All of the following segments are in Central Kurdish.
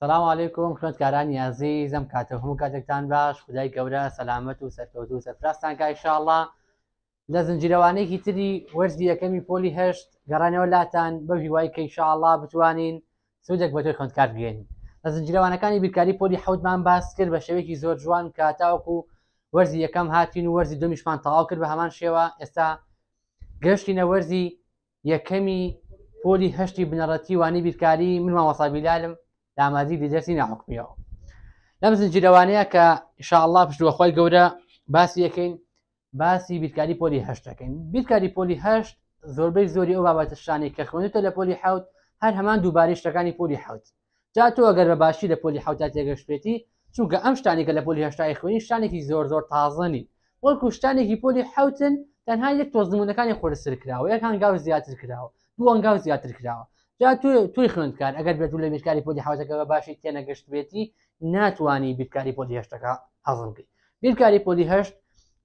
سلام عیکم خوێندکاران یازی زەم کاتە هەموو کاتێکتان باش خدای گەورە سەلامەت و سەرکەوت و سەرپراستان کا ئیشاءله لە زنجیرەوانێکی تری وەرزی یەکەمی پۆلی هەشت گەڕانەوە لاتان بە هیوای کە ئیشاءله بتوانین سوودێک بە تۆی خوندکار بگەین لە زنجیرەوانەکانی بیرکاری پۆلی حوتمان باس کرد بە شەوێکی زۆر جوان کاتاوەکو وەرزی یەکەم هاتین و وەرزی دومیشمان تەواو کرد بە هەمان شێوە ئێستا گەشتینە وەرزی یەکەمی پۆلی هەشتی بنەڕەتی وانی بیرکاری من مامەسابیلالم دامادی بدەرسی ناحکمیەوە لەم زنجیرەوانەیە کە شاءله پشتوەخوای گەورە باسی یەکەین باسی بیرکاری پۆلی هەشتەکەین بیرکاری پۆلی هەشت زۆربەی زۆری ئەو بابەتشانی کە خوێنێتە لە پۆلی حوت هەر هەمان دووبارەی شتەکانی پۆلی حوت جا تۆ ئەگەر بە باشی لە پۆلی حوتا تێگەشتێتی چونکە ئەم شتانێکە لە پۆلی هەشتای خوێنی شتانێکی زۆر زۆر تازەنی وەڵکو شتانێکی پۆلی حوتن تەنها یەک تۆزمونونەکانی خۆرسر کراوە یەکان گاو زیاتر کراوە دووەنگاو زیاتر کراوە جا تو توی خوێندکار ئەگەر بێت لە میشکاری پۆدی حوزەکەەوە باشی تێنەگەشت بێتی ناتوانی بیرکاری پۆدی هەشتەکە حەزمکەی بیرکاری پۆدی هەشت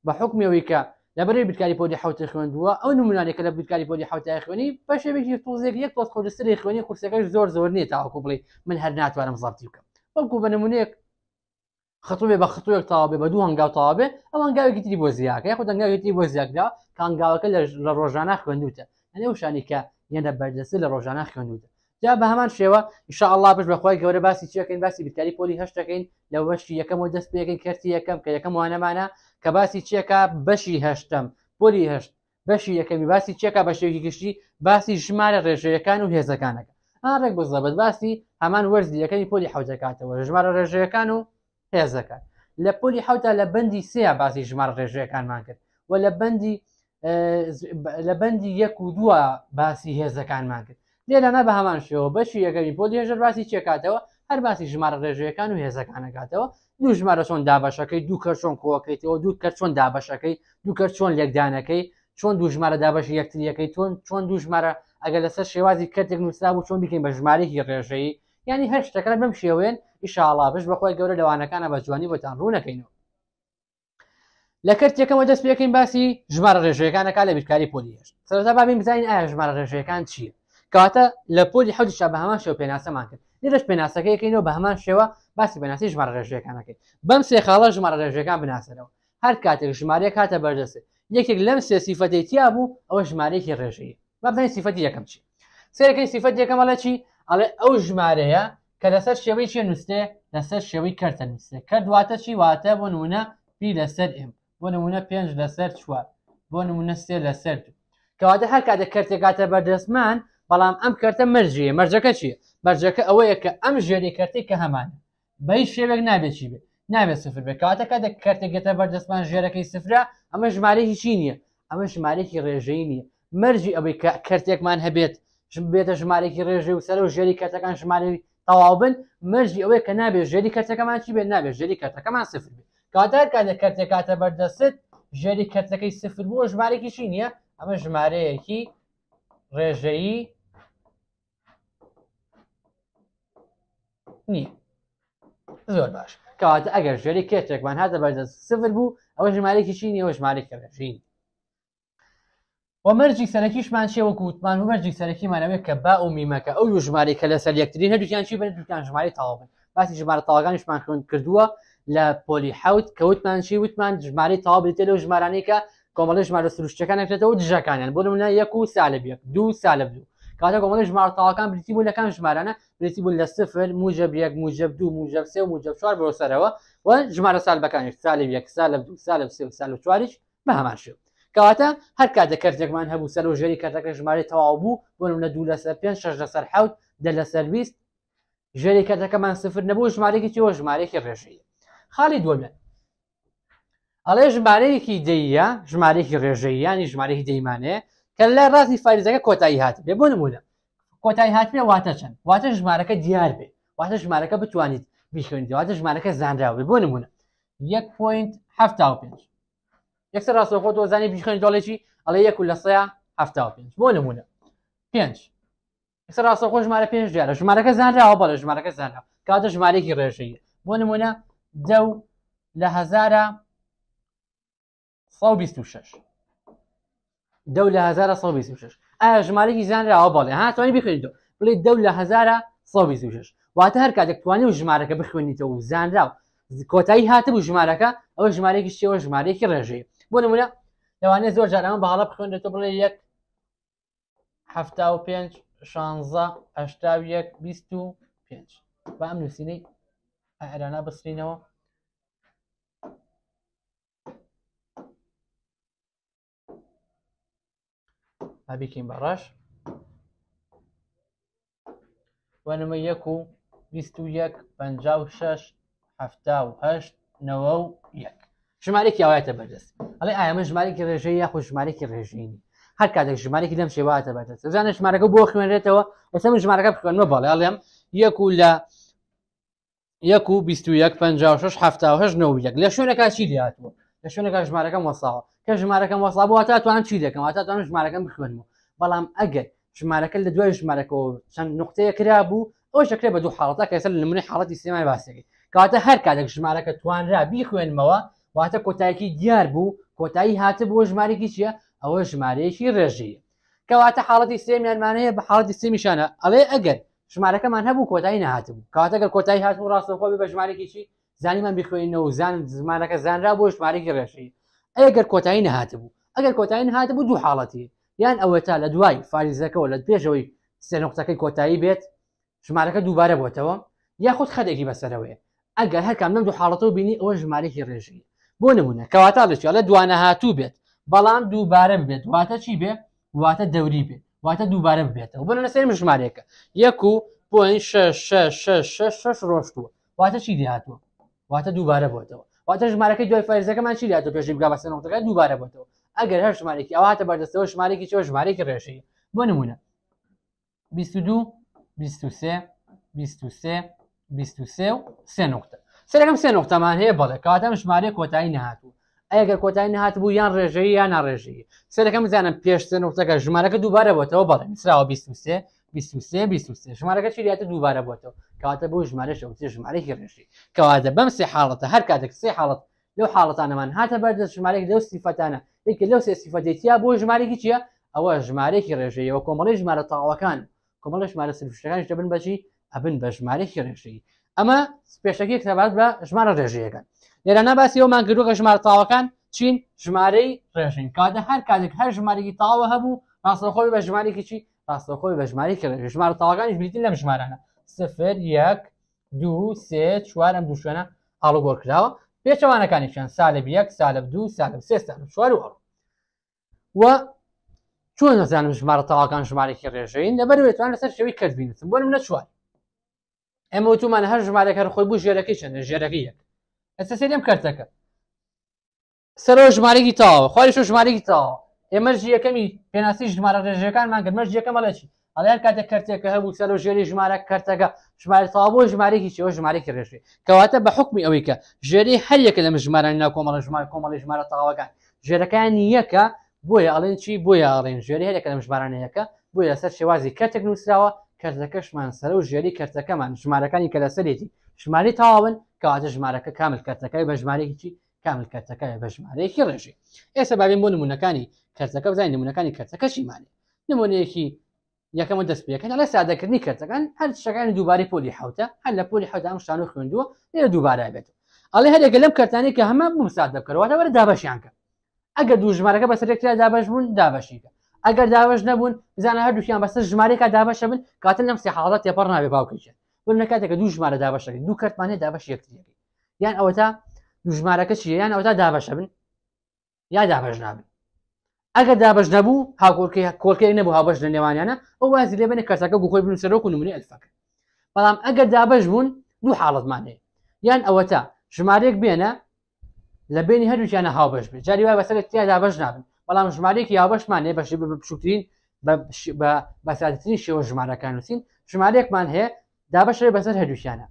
بە حکمەوەی کە لەبەری بیرکاری پۆدی حوتی خوێندووە ئەو نمونانێکە لە بیرکاری پۆدی حوتای خوێنی بەشێکی تۆزێک یەک تۆ خۆستری خوێنی قورسەکەش زۆر زۆر نیە تاوەکو بڵی من هەر ناتوانم زڵتی بکەم بەڵکو بە نمونەیەک خطوبێ بە خطوەک تاوابێ بە دوو هەنگاو تاوابێ ئەو هەنگاوێکی تری بۆ زیاکە یخ دەنگاوێتی بۆ زیاکدا کانگاوەکە لە ڕۆژانە خوێندوتە ئەنێ وشانی کە یەنە بەردەسی لە ڕۆژانە خوێنودە جا بە هەمان شێوە انشاءله بش بەخوای گەورە باسی چەکەین باسی بریکاری پۆلی هەشتەکەین لە وەشی یەکەمەوە دەست پێەکەین کردی یەکەم کە یەکەم وانەمانە کە باسی چێکە بەشی هەشتم پۆلی هەشت بەشی یەکەمی باسی چێکە بەشێکی گشتی باسی ژمارە ڕێژەیەکان و هێزەکانەکە ئارێک بزەبەت باسی هەمان وەرزی یەکەمی پۆلی حوتەکاتەوە ژمارە ڕێژەیەکان و هێزەکان لە پۆلی حوتا لە بەندی سێ باسی ژمارە ڕێژەیەکانمان کرد و لە بەندی لە بەندی یەک و دووە باسی هێزەکانمان کرد لێرانە بە هەمان شێوە بەشی یەکەمی پۆل هێژر باسی چێکاتەوە هەر باسی ژمارە ڕێژەکان و هێزەکانەکاتەوە دوو ژمارە چۆن دابەشەکەی دوو کە چۆن کۆکەیتەوە دوو کە چۆن دابەشەکەی دوو کە چۆن لێکدانەکەی چۆن دوو ژمارە دابەشی یەکتریەکەی تۆن چۆن دوو ژمارە ئەگەر لەسەر شێوازی کەتێک نووسرا و چۆن بکەین بە ژمارەی ڕێژەیە ینی هەر شتەکە بم شێوێن ئیشاڵا بش بەخۆی گەورە لەوانەکانە بە جوانی بۆتان ڕوونەکەینەوە لە کەرتێکەوە دەست پێەکەین باسی ژمارە ڕێژەکانەکە لە بیرکاری پۆلیش سەرتا بابین بزانین ئایا ژمارە ڕێژەکان چییە کاتە لە پۆلی حەوتی شە بە هەمان شێو پێناسەمان کرد لێرەش پێناسەکەیەکەینەوە بە هەمان شێوە باسی بەناسی ژمارە ڕێژەکانەکەی بەم سێ خاڵە ژمارە ڕێژەکان بناسەرەوە هەر کاتێک ژمارەیە کاتە بەردەست یەکێک لەم سێ سیفەتی تیا بوو ئەوە ژمارەیەکی ڕێژەیە بابدانی سیفەتی یەکەم چی سێەکەی سیفەت یەکەمەڵە چی ئەڵێ ئەو ژمارەیە کە لەسەر شێوەی چێ نووسێ لەسەر شێوەی کەرتە نووسێ کە دواتە چی واتە بۆ نونە پی لەسەر ئێمە بۆ نمونە پێنج لەسەر چوار بۆ نمونە سێ لەسەر دوو کەواتە هەر کاتە کەرتێکاتە بەردەستمان بەڵام ئەم کەرتە مەرجە مەرجەکە چیە مەرجەکە ئەوەیە کە ئەم ژێری کەرتی کە هەمانە بەی شێوێک نابێکی بێت نابێت سفر بێت کەواتە کاتە کەرتێکێتە بەردەستمان ژێرەکەی سفرا ئەمە ژمارە هیچی نییە ئەمە ژمارەێکی ڕێژەی نییە مەرجی ئەوەی کەرتێکمان هەبێت بێتە ژمارێکی ڕێژێ و سەر و ژێری کەرتەکان ژمارەوی تەواو بن مەرجی ئەوەیە کە نابێت ژێری کەرتەکەمان چی بێت نابێت ژێری کەرتەکەمان سفر بێت کاتار کاتە کەرتێک کاتە بەردەست ژێری کەرتەکەی سفر بووە ژمارێکی چی نییە ئەمە ژمارەیەکی ڕێژەیی نی زۆر باش کەواتە ئەگەر ژێری کێتێکمان هاتە بەردەست سفر بوو ئەوە ژمارێکی چی نیەوە ژمارێک کەژین ومەرجی سەرەکیشمان شێوە گوتمان و مەرجی سەرەکیمانەوێت کە با و میمەکە ئەو ژمارێکە لە سەر یەکترین هەردووتیان چی بن دوکان ژماری تاوابن باسی ژمارە تاواگانیشمان خوند کردووە لە پۆلی حوت کەوتمانشی وتمان ژماری تاوابێتێ لەو ژمارانێکە کۆمەڵی ژمارە سروشتەکانەکرێتەوە دژەکانیان بۆ منە یەک و سالە بێک دوو سالە بدو کاتە کۆمەڵی ژمارتاڵەکان بریتی بوو لەکان ژمارانە بریتی بوون لە سفر موجب یەک موجب دوو موجب سێ و موجب چوار بۆ سەرەوە و ژمارە سالبەکانی سالی یەک سالە دو سالە سێ و سال و چواریش بە هەمان شو کەواتە هەر کاتە کەرتێکمان هەبوو سەر و ژێری کەرتەکە ژمارە تەواو بوو بۆ منە دوو لە سەر پێ شش لە سەر حوت دە لە سەرویست ژێری کەتەکەمان سفر نەبوو ژمارێکی تۆ ژمارێکی ڕێژەیە خاڵی دووەمێ ئەڵێ ژمارەیەکی دەیە ژمارەیەکی ڕێژەی ینی ژمارەیەکی دەیمانێ کە لە ڕاستی فریزەکە کۆتایی هات بێ بۆ نمونە کۆتایی هاتمێ واتە چەند واتە ژمارەکە دیار بێ واتە ژمارەکە بتوانیت بیخوێنی واتە ژمارەکە زانراوێ بۆ نمونە 1.5 یەکسەر ڕاستۆ دۆزانانی بیخێن دۆڵێکی ئەڵێ و لە یک سر پێ بۆ نمونە پێنج یەکسەر ژمارە پێنج دیارە ژمارەکە بۆ نمونە جەو لە هزارە 26 دەو لە 1926 ئایا ژمارەی زانراوە بڵێ هاتوانی بخێنیتەوە بڵێ دەو لە 1926 واتە هەر کاتێک توانی و ژمارەکە بخوێنیتەوە و زانراوە کۆتایی هاتبوو ژمارەکە ئەوە ژمارەیەکی شێوە ژمارەیەکی ڕێژەیە بۆ نمونە لەوانێ زۆر جاران بەڵە بخوێنێتەوە بڵێ یەک هەفتا و پێ شانزە ئەشتا یەک بیست و پێ بە ئەم نووسینەی ئەهرانا بسرینەوە ئابیکەین بەڕاش وەنمە یەک و بیست و یەک پنج و شش هەفتا و هەشت نەوە و یەک ژمارێکی ئەوایەتە بەدەست ئەڵێ ئایامە ژمارێکی ڕێژەی یاخ ژمارێکی ڕێژینی هەر کاتێک ژمارێکی لەم شێواتە بەدەست زانە ژمارەکە بۆ خوێنرێتەوە ئەسە من ژمارەکە بکەنمە بەڵێ ئەڵێم یەک و لە یەک و 21 56 1970 لە شوێنەکە چی دیاتوە لە شوێنەکە ژمارەکەم وەساوە کە ژمارەکەم وەسا بۆ هاتوان چی دەکەم هاتوان ژمارەکەم بخوێنەوە بەڵام ئەگەر ژمارەکە لە دوای ژمارەکەەوە چەند نقطەیە کرا بوو ئەو شکرێ بە دوو حڵەتە کەسەر لە منی حڵەتی سێمای باسەکەی کاتە هەر کاتێک ژمارەکە توانرا بیخوێنمەوە واتە کۆتایەکی دیار بوو کۆتایی هاتە بۆ ژمارێکی چییە ئەوە ژمارەیەکی ڕێژەیە کەواتە حڵەتی سێمیانمانەیە بە حڵەتی سێمیشانە ئەڵێ ئەگەر ژمارەکەمان هەبوو کۆتایی نهاتم کاتەگە کۆتایی هاتم ڕاستەخۆبی بە ژمارێکیشی زانیمان بخوێنەوە زان زمانەکە زانرا بۆ ژمارێکی ڕێشی ئەگەر کۆتایی نهاتبوو ئەگەر کۆتایی نهاتبوو دوو حاڵەتی یان ئەوە تا لە دوای فاریزەکەەوە لە پێشەوەی سێنقتەکەی کۆتایی بێت ژمارەکە دووبارە بۆتەوە یاخود خەدێکی بەسەرەوەەیە ئەگەر هەرکەم نم دوو حاڵەتەوە بینی ئەوە ژمارێکی ڕێژی بۆ نمونە کەواتە لەچیا لە دوانە هاتوو بێت بەڵام دووبارە بێت واتە چی بێ واتە دەوری بێت واتە دووبارە ببێتەوە بۆ لە سێ مژمارێکە یەک و پوین شش ڕۆشتووە واتە چی دیهاتوە واتە دووبارە بۆتەوە واتە ژمارەکە دوای فەرزەکەمان چی لاتۆ پێشی بگا بەسەرەکە دووبارە بۆتەوە ئەگەر هەر ژمارێکی ئەواتە بەردەستەوە ژمارێکی چۆ ژمارێکی ڕێشەیە بۆ نمونە 22 23 23 23 سێ نقطە سەرەکەم سێ نقطەمان هەیە بەڵێ کاتەم ژمارە کۆتایی نهاتوە ئەگەر کۆتایی نهات بوو یان ڕێژەی یان ناڕێژی سەرەکەم زانم پێشتن وتەکە ژمارەکە دووبارە بۆتەوە بەڵێ میسراوە 23 ژمارەکە چریاتە دووبارە بۆتەوە کەواتە بۆ ژمارە شەوتی ژمارەی ڕێژی کەواتە بەم سێ حاڵەتە هەر کاتێک سێ حاڵەت لەو حاڵەتانەمان هاتە بەردە ژمارێک لەو سیفەتانە یکە لەو سێ سیفەتێتیا بۆ ژمارێکی چییە ئەوە ژمارێکی ڕێژەیەوە کۆمەڵی ژمارە تاوەکان کۆمەڵە ژمارە سروشەکانش دەبن بەچی ئەبن بە ژمارێکی ڕێژەی ئەمە پێشەکی کتەبات بە ژمارە ڕێژیەکەن لێرەنا باسیەوەمان گرروکە ژمار تاوەکان چین ژمارەی ڕێژین کاتە هەر کاتێک هەر ژمارێکی تاوە هەبوو ڕاستەخۆی بە ژمارێکی چی ڕاستەخۆی بە ژماری کرد ژمار تاواگانیش بریتین لەم ژمارانە سفر یەک دوو سێ چوارم دوو شوێنە ئاڵوگۆر کراوە پێچەوانەکانیشان سالب یەک سالب دوو سالب سێ سالب چوار وەڕ و چۆن نزانم ژمارە تاواکان ژمارێکی ڕێژین لەبەر بێتوان لەسەر شەوی کردبین بۆ منە چوار ئەمە وتومان هەر ژمارەکە خۆی بوو ژێرەکەی چەندە ژێرەکەی یەک ئەستا سێنم کەرتەکە سەرۆ ژمارەی تاوە خۆیش ژمارەی تاوە ئێمەژ یەکەمی پێناسی ژمارە ڕێژەکانمان کرد مەژ یەکەمە لەچی ئەلیان کاتێک کەرتێکەکە هەبوو سەرۆ ژێری ژمارە کەرتەکە ژمارە تاوا بۆ ژمارێکی چەوە ژمارێکی ڕێژێ کەواتە بە حکمی ئەوەی کە ژێری هەر یەکە لە ژمارانی نا کۆمەڵە ژمار کۆمەڵی ژمارە تاواگان ژێرەکان یەکە بۆیە ئەڵێن چی بۆیە ئاڵێن ژێری هەرێکە لە ژمارانەیەەکە بۆیە لەسەر شێوازی کەتێک نووسراوە کەرزەکەشمان سەر و ژێری کەرتەکەمان ژمارەکانی کە لە سەرێتی ژماری تاوابن کەواتە ژمارەکە کامل کەرتەکەی بە ژمارێکی کامل کەرتەکەی بە ژمارەیەکی ڕێژی ئێستا بابین بۆ نمونونەکانی کەرتەکە بزانین نمونونەکانی کەرتەکەشیمانێ نمونەیەکی یەکەمە دەستپێکەکە لە سادەکردنی کەرتەکان هەر شەکانی دووبارەی پۆلی حوتە هەر لە پۆلی حوتام شان و خوێندووە لێرە دووبارە بێت ئەڵێ هەرێک لەم کەرتانی کە هەمە بمساد دەکەەوەتەوەرە دابەشیانکە ئەگە دوو ژمارەکە بەسەرێکرا دابش بوون دابەشیکە ئەگەر داوەش نەبوون بزانە هەردووکیان بەسەر ژمارێکا دابەشە بن کاتن لەم سێحاڵات تێپەر ناوێ باوکەچێت بن لە کاتێککە دوو ژمارە دابەشەکە دوو کەرتمانێت دابەش یەکتریەکەی یان ئەوە تا دوژمارەکە چیە یان ئەوە تا دابەشە بن یا دابەش نابن ئەگەر دابش نەبوو هاکۆکە کۆکەی نەبوو هابش لە نێوانیانە ئەو وازی لێ بنە کەسەکە گوخۆی بن سەرۆک و نمونی ئەلفەکە بەڵام ئەگەر دابش بوون دوو حاڵەتمانەیە یان ئەوە تا ژمارێک بێنە لە بینی هەروویانە هاوبش بێت جاری وای بەسەر تیا دابش نابن بەڵام ژمارەیەکی یاوەشمان هەیە بەشی بچووترین بەسادترین شێوە ژمارەکان ووسین ژمارەیەکمان هەیە دابشێ بەسەر هەدووشیانە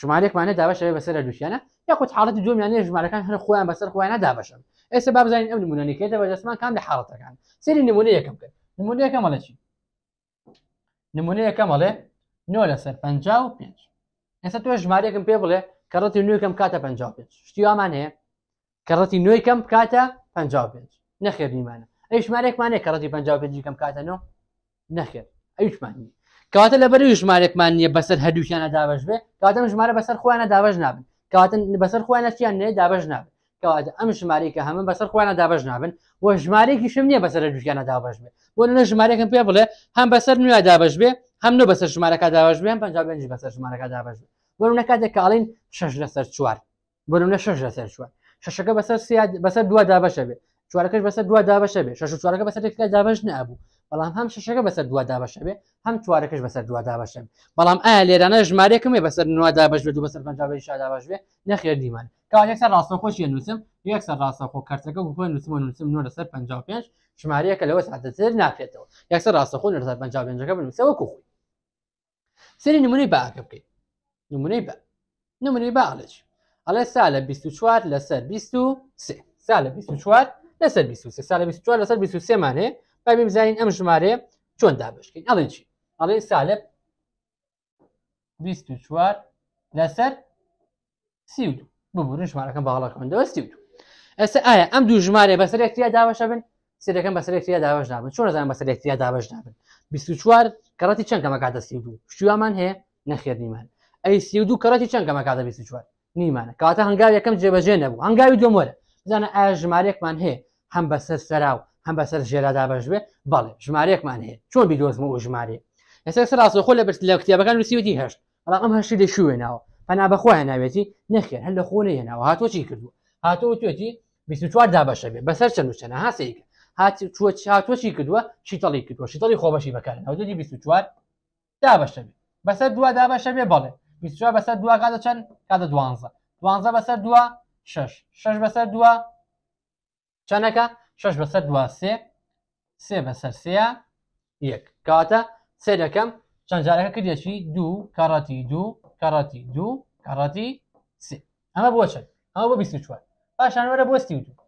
ژمارێکمانە دابشێ بەسەر هەدووشیانە یاخود حالڵەتی دومیانێ ژمارەکان هەر خۆیان بەسەر خۆیانە دابشم ئێستا بابزانین ئەو نمونونیکێتە بە دەستمان کان لە حڵەتەکان سری نمونە یەکەم کرد نمونە یەکەم مەڵە چی نمونە یەکەم مەڵێ نۆ لەسەر پ پێ ئێستا تۆ ژمارێکم پێ بڵێ کەڕەتی نوێکەم کاتە پ پێ شتی وامان هەیە کەڕەتی نوێکەم کاتە پ پێ نەخێر نیمانە ئەی ژمارێکمانێ کە ڕەتی پنج پێنجی کەم کاتەنەوە نەخێر ئەوشمانی کاتە لەبەر ژمارێکمان نیە بەسەر هەدووشیانە دابش بێ کاتم ژمارە بەسەر خۆیانە دابش نابن کاتن بەسەر خۆیانەتیان نێ دابش نابن کەواتە ئەم ژمارێکە هەمن بەسەر خۆیانە دابش نابن و ژمارێکی شم نیە بەسەر دووشیانە دابش بێ بۆ لە ژمارێکم پێ بڵێ هەم بەسەر نوێ دابش بێ هەم نە بەسەر ژمارەکە دابش بێن پنج پێنج بەسەر ژمارەکە دابش بێ بۆ نکاتێک کاڵین شش لەسەر چوار بۆ لە شش لەسەر چوار شەشەکە بەسەر بەسەر دووە دابشە بێ چوارەکەش بەسەر دو دابش بێ شش چوارەکە بەسەر تکای دابش نەبوو بەڵام هەم شەکە بەسەر دو دابش بێ هەم چوارەکەش بەسەر دو دابش بەڵام ئایا لێرانە ژمارێکم بەسەر نو دابش بێت بەسەر پنج شادابش بێ نەخێر دیمان کاەکسەر ڕاستە خۆشی نووسم یەکسەر ڕاستە خۆ کارتەکە بۆ نووسمە نووسم نو لەسەر 55 ژمارەیەکە لەوە ساتەتر ناکرێتەوە یەکسەر ڕاستە خۆ لەسەر 55ەکە بنووسەوەکو خۆی سری نمونەی باکە بکەیت نمونەی بە نمونەی باڵێک ئەڵێ سالە 24 لەسەر 23 سالە 24 لەسەر 23 سال 24 لەسەر 23 مانێ با بزانین ئەم ژمارێ چۆن دابشکەین ئەڵێن چی ئەڵێ سالب 24 لەسەر سی ببوورن ژمارەکەم باڵەکەندەوە سی ئەس ئایا ئەم دوو ژمارە بەسەر یەکتیا داوەشە بن سەکەم بەسەر یەکتیا داوەش نابن چۆن زان بەسەر یەکتیا داوەش نابن 24 کەڕەتی چەند کەمە کاتە سی دوو شووامان هەیە نەخێر نیمان ئەی سی دوو کەڕەتی چەند کەمە کاتە 24 نیمانە کاتە هەنگاو یەکەم جێبەجێ نەبوو هەنگاوی دۆمەرە بزانە ئایا ژمارێکمان هەیە هەم بەسەر سەراو هەم بەسەر ژێرادا بەژبێ بەڵێ ژمارەیەکمان هەیە چۆن بیدۆزمە و ژمارێ لەسەر سەراسۆ خۆ لە بەست لە کتێبەکان نووسیوتی هەشت بەڵام ئەم هەشتی لە شوێناوە پنا بەخوایان ناوێتی نەخێر هەر لە خۆنە هێناوە هاتۆ چی کردو هاتۆ توێتی 24 دابەشە بێ بەسەر چەند وچەنە هاسێککە هاتی چۆچی کردووە شیتەڵی کردووە شیتەڵی خۆبەشی بەکارن ئەو دی 24 دابەشە بێ بەسەر دو دابەشە بێ بەڵێ 24 بەسەر دو کاتە چەند کاتە دوانزە دوانزە بەسەر دو شش شش بەسەر دووە چەندەکە شش بەسەر دو سێ سێ بەسەر سەیە یەک کاتە سێ دەکەم چەند جارەکە کردێکی دوو کاڕەتی دوو کاڕەتی دوو کاڕەتی سێ ئەمە بۆچن ئەمە بۆ بیست چوار پاشان وەرە بۆ سی دوو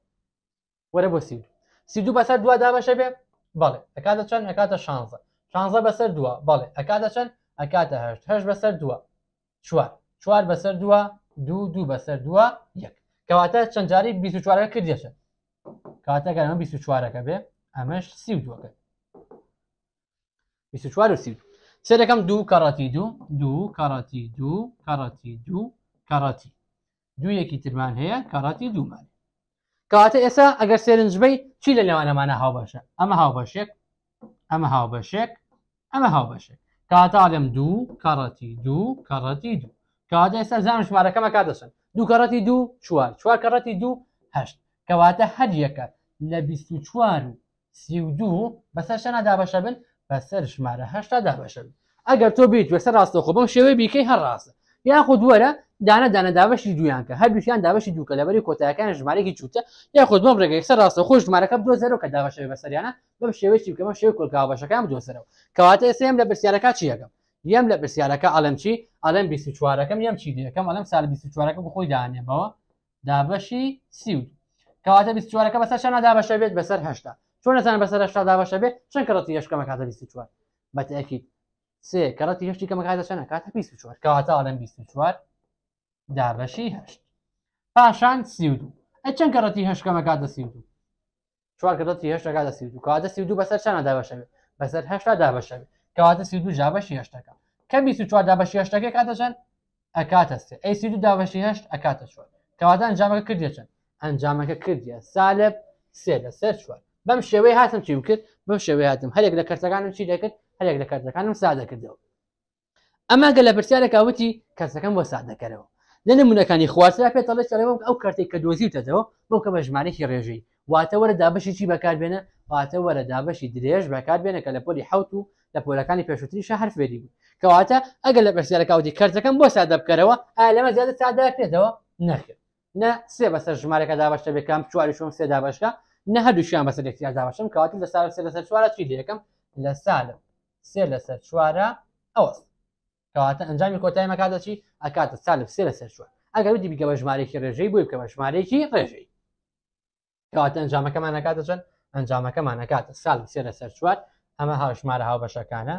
وەرە بۆ سی دوو سی دوو بەسەر دو دابەشە بێ بەڵێ ئەکاتە چەند ئەکاتە شانزە شانزە بەسەر دووە بەڵێ ئەکاتە چەند ئەکاتە هەشت هەش بەسەر دووە چوار چوار بەسەر دووە دوو دوو بەسەر دووە یەک کەواتە چەند جاری بیست چوارەکە کردێشە کاتەکە ئەمە 24ەکە بێ ئەمەش سی دووەکە 24 و سی سەرەکەم دوو کاراتی دوو دوو کاراتی دوو کاراتی دوو کاراتی دوو یەکی ترمان هەیە کاراتی دوومان کاتە ئێستا ئەگەر سێرنجبەی چی لە لەوانەمانە هاوبەشە ئەمە هاوبەشێک ئەمە هاوبەشێک ئەمە هاوبەشێک کاتەعاالم دوو کاراتی دوو کاراتی دوو کاتە ئێستا زان ژمارەکەمە کاتەسن دوو کاراتی دوو چوار چوار کاراتی دوو هەشت کەواتە هەریەکە لە 24 و سیدو بەسەر شەنا دابەشە بن بەسەر ژمارە هشتا دابەشە بن ئەگەر تۆ بیت وەسەر ڕاستە خۆ بەم شێوەی بیکەی هەر ڕاستە یاخود دووەرە داە داە داوەشی دویان کە هەردووشیان داوەشی دووکە لەبەری کۆتاەکان ژمارەی چوتە یاخود بم ڕێگەیکسەر ڕاستە خۆ ژمارەکە دۆزەرەوە کە داوەشە بەسەریانە بەم شێوەی بکەمە شێو کۆلگاوەشەکان دۆسەرەوە کەواتە ئێسم لە برسیارەکە چی یەکەم یەم لە برسیارەکە ئەلم چی ئەلم 24وارەکەم یەم چی دیەکەم ئەلم سال 24وارەکە بخۆی دانێمەوە دابەشی سیوت کەواتە بیوارەکە بەسەر شەنادا بەشە بێت بەسەر هەشتا چۆن نزان بەسەر هشتادا بەشە بێت چەند کەڕەتی یشکەمە کاتە بیست چوار بەتەکییت سێ کەڕەتی هەشتی کەمە کاتە شەنە کاتە بیست چوار کەواتە ئاڵم بیست چوار دابەشی هەشت پاشان سیودو ئە چەند کەڕەتی هەشکەمە کاتە سیودو چوار کەڕەتی هەشتا کاتە سیودو کاتە سیودو بەسەر چەنەدا بەشە بێت بەسەر هەشتا دابەشە بێت کەواتە سیودو جابەشی هەشتەکە کە بیست چوار دابەشی هەشتەکە کاتە چەند ئەکاتە سێ ئەیسی دو دابەشی هەشت ئەکاتە چوار کەوادان جامەکە کردێ چەند ئەنجامەکە کردیە سالب سێ لە سەر چوار بەم شێوەی هاتم چیم کرد بەم شێوەی هاتم هەرێک لە کەرتەکانم چی دەکرد هەرێک لە کەرتەکانم سادەکردەوە ئەمە گە لە پرسیارێکاوتی کەسەکەم بۆ سادەکەرەوە لە نمونونەکانی خواردرا پێتەڵی چەرەوە ئەو کارتێک کە دۆزیوتەوە بۆ کە بە ژمانێکی ڕێژەی واتە وەرە دابشی چی بەکاربێنە واتە وەرە دابشی درێژ بەکاربێنە کە لە پۆلی حوت و لە پۆلەکانی پێشوتریش هەرفێری بوو کەواتە ئەگەر لە پرسیارەکەوتی کەرتەکەم بۆ سادە بکەرەوە ئالەمە زیادە سادا پێێتەوە نەکرد نە سێ بەسەر ژمارەکە دابشتە بێکم چواری شوم سێ دابشکە نە هەردووشیان بەسەر یەکتیا دابشم کەواتن لە ساار سێ لەسەر چوارە چی دیەکەم لە سالم سێ لەسەر چوارە ئەوست کەواتە ئەنجامی کۆتای مەکاتەچی ئەکاتە سالب سێ لەسەر چوار ئەگەر دی بکە بە ژمارێکی ڕێژەی بووی بکە بە ژمارێکی ڕێژەی کەواتە ئەنجامەکەمان نکاتە چەند ئەنجامەکەمان نکاتە سالب سێ لەسەر چوار ئەمە هاژمارە هاو بەشەکانە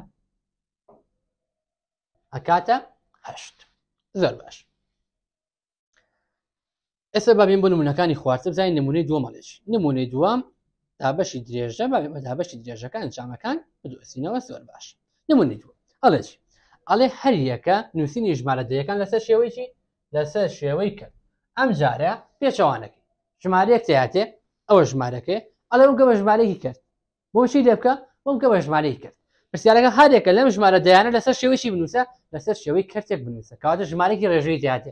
ئەکاتە هەشت زۆر باش ئێستا بابێن بۆ نمونونەکانی خواردە بزای نمونەی دووەمەڵێش نمونەی دووەم تابەشی درێژە بەدابەشی درێژەکان چامەکان بدوسینەوە سۆر باش نمونی دووە ئەڵێش ئەڵێ هەریەکە نووسینی ژمارە دەیەکان لەسەر شێوەیەکی لەسەر شێوەی کرد ئەم جارە پێچەوانەکە ژمارەیەک تیاتێ ئەوە ژمارەکەی ئەڵێ ئەوکە بە ژمارەیەکی کرد بۆشی لێ بکە بۆمکە بە ژمارەی کرد پرسیارەکە هەرێکە لەم ژمارە دەیانە لەسەر شێوەیەکی بنووسە لەسەر شێوەی کەرتێک بنووسە کاتە ژمارەی ڕێژەی تیاتێ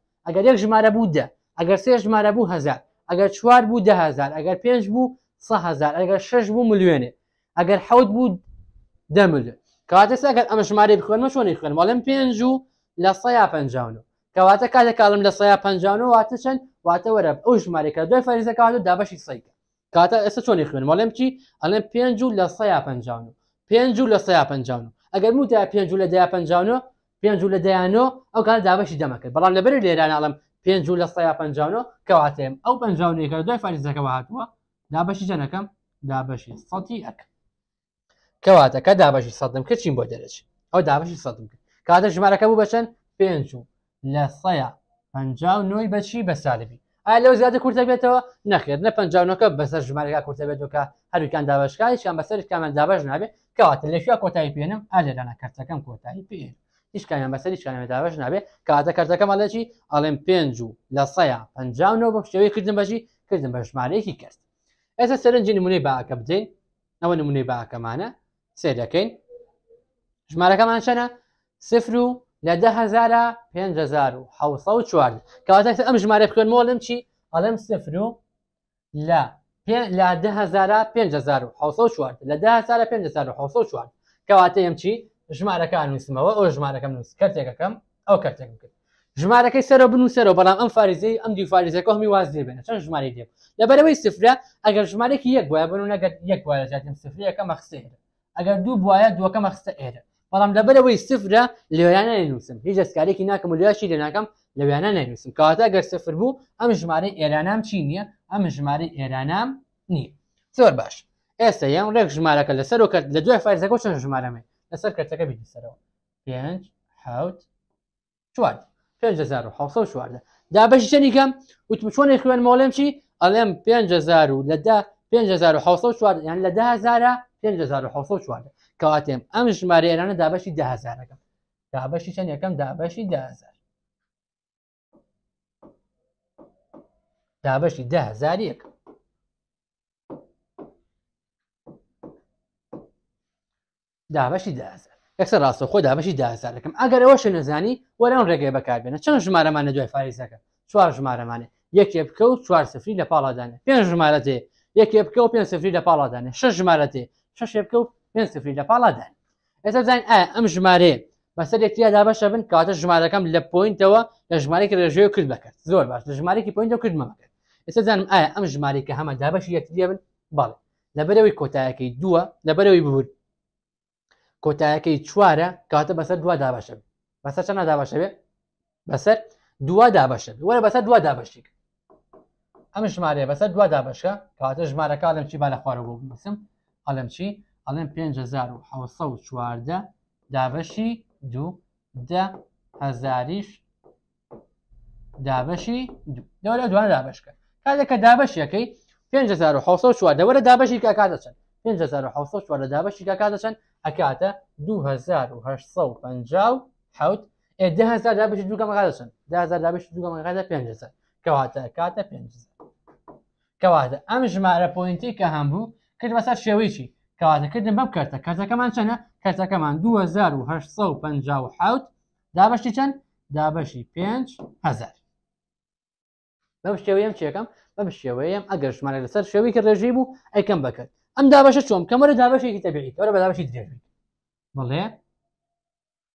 اگر یەک ژمارە بوو دە ئەگەر سێ ژمارە بوو هزار ئەگەر چوار بوو دههزار اگر پێنج بوو هزار اگر شش بوو ملیێنێ اگر حوت بوو دە ملیۆن کاتەس اگر ئەمە ژمارە بخوێنمە چۆنی خوێن پێنج و لە سەیا پنجاونەوە کەواتە کاتە کاڵم لە سەیا پنجاونەوە واتە چەند واتە وەرە ئەو و دابەشی کاتە خوێن چی لە سەیا پێنج و لە سەیا پێنج و لە دەیانۆ ئەو کار دابەشی دەمەکرد بەڵام لەبەر لێرانناڵم پێنج و لە سەیا پنجاوە کەواتێم ئەو پنجاوێکە دوای فریزەکەەوە هاتووە دابەشی جەنەکەم دابەشی سەتی ئەک کەواتەکە دابەشی سەدم کرد چین بۆ دەرەچ ئەو دابەشی سەدم کرد کاتە ژمارەکە بوو بەچەند پێنج و لە سەیا پنج نۆی بەچی بە سالبی ئا لەو زیاتە کورتە بێتەوە نەخێت نە پنجاوەکە بەسەر ژمارەکە کورتە بێتەوەکە هەروکان دابشکایشیان بەسەر کامەند دابش نابێت کەواتە لەشیا کۆتایی پێێنم ئالێرانە کەرتەکەم کۆتایی پێێن هیچکانیان بەسەر هیچکانەوەداوەش نابێ کاتە کەرتەکەمە لەچی ئەڵێم پێنج و لە سەیە پنجاونەوە بە شێوەی کردن بەشی کردن بە ژمارەیەکی کرد ئێستا سەرنجی نمونەی باکە بدەین ئەوە نمونەی باکەمانە سێ دەکەین ژمارەکەمان چەنە سفر و لە دههزارە 5هزار و حوسە و چوار کەواتە ئەم ژمارە بکەنمەوەڵم چی ئەڵم سفر و لە لە دههزارە 5هزار و حوسە و چوار لە دههزارە 5هزار و حوسە و چوار کەواتە ئەم چی ژمارەکان نووسمەوە ئەو ژمارەکەم نووس کەرتێکەکەم ئەو کەرتێکم کرد ژمارەکەی سەرۆ بنووسەرەوە بەڵام ئەم فاریزەی ئەم دیفاریزەکە هەمی واز دێبێنە چەند ژماری دێ لەبەرەوەی سفرە ئەگەر ژمارێکی یەک وایە بن نەگەت یەک وایە جاتیم سفرەکە مەخسێرە ئەگەر دوو بواە دووەکە مەخستە ئێرە بەڵام لەبەرەوەی سفرە لەویانە نووسم هیچ دەستکارێکی ناکەم و لەیاشی لەناکەم لەویانە نەنووسم کەواتە گەر سفر بوو ئەم ژمارەی ئێرانام چی نییە ئەم ژمارەی ئێرانام نییە زۆر باش ئێستا یان ڕێک ژمارەکە لەسەر و کرد لە دوای فارزەکە چەند ژمارەمێ لەسەر کەرتەکە بیتی سەرەوە پێنج حوت چوار 5600 شواردە دا بەش جەنیکەم وتم چۆنێک خوێن مۆڵێم چی ئەڵێم 5000 و لەدا 5600 چوار یان لە 10000 5600 چواردە کەواتێم ئەم ژمارەێرانە دابەشی 10000ەکەم دابەشی چەند یەکەم دابەشی 10000 دابەشی 10000 یەکەم دابەشی دازە یەکسەر ڕاستە خۆ دابەشی دازارەکەم ئەگەر ئەوەش نەزانی وەرەم ڕێگەی بەکاربێنە چەند ژمارەمانە دوای فاریزەکە چوار ژمارەمانە یەکێ بکە و چوار سفری لە پاڵادانە پێنج ژمارەتێ یەکێ بکە و پێ سفری لە پاڵادانە شش ژمارەتێ شش بکە و پێ سفری لە پاڵادان ئێستا بزانین ئا ئەم ژمارێ بەسەر یەکتیا دابەشە بن کاتە ژمارەکەم لە پوینتەوە لە ژمارێکی ڕێژێ کرد بکات زۆر باش لە ژمارێکی پوینتەوە کردمەکرد ئێستا زانم ئایا ئەم ژمارێکە هەمە دابەشی یەکتیا بن باڵێ لەبەرەوەی کۆتایەکەی دووە لەبەرەوەی ببوو کۆتایەکەی چوارە کاتە بەسەر دو دابشە بەسەر چەند دابشەوێ بەسەر دو دابشن وەرە بەسەر دو دابشیک ئەم ژمارە بەسەر دو دابشە کاتە ژمارەکە لەم چی بالە خوارە بۆ بنووسم ئەلم چی ئەلم 5414 دابشی دوو دە هزاریش دابشی دەورە دوان دابشکە کاتێککە دابشیەکەی 5600 وەرە دابشی کاکات دەچن 5600 وەرە دابشی کاکات دەچن ئەکاتە 2850 دههزار دابش دوگەمەغاادەچن دهزار دابش دوگەمەغادا 500 کەواتە کاتە 500 کەواتە ئەم ژمارە پوینتی کە هەمبوو کرد بەسەر شێوەیەکی کەواتەکردن بەم کەرتە کەرتەکەمان چەنە کەرتەکەمان 2850 دابشتی چەند دابشی 5هزار بەم شێوەیەم چێکم بەم شێوەیەم ئەگەر ژمارە لەسەر شێوی کە ڕێژی بوو ئەیکەم بکرد ئەم دابەشە چۆم کەمەرە دابەشێکی تەبیعیت ئەوە بە دابەشی درێژیت بڵێ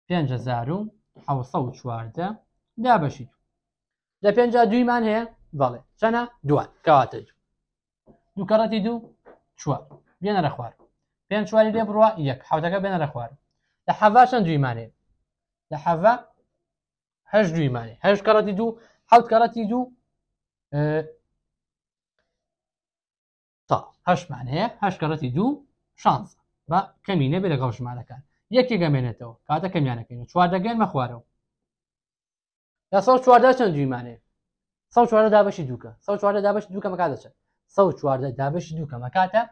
پێهزار و حوسە و چواردە دابەشیت لە پێنج دویمان هەیە بەڵێ چەنە دوان کەواتە دوو کەڕەتی دوو چوار بێنەرە خوار پێنج چواری لێ بڕوە یەک حوتەکە بێنەرە خوار لە حەڤ چەند دویمانێ لە حەڤ هەش دویمانێ هەش کەڕەتی دو حوت کەڕەتی دوو اه، تا هەشمان هەیە هەش گەڕەتی دوو شانس بە کەمی نەبێ لەگەڵ ژمارەکان یەکێ گەمێنێتەوە کاتە کەمیانەکەین چواردەگەێنمە خوارەوە لە سە چواردا چەند جویمانێ سە چواردە دابشی دووکە سە چواردە دابش دووکەمە کاتەچە سە چواردە دابشی دووکەمە کاتە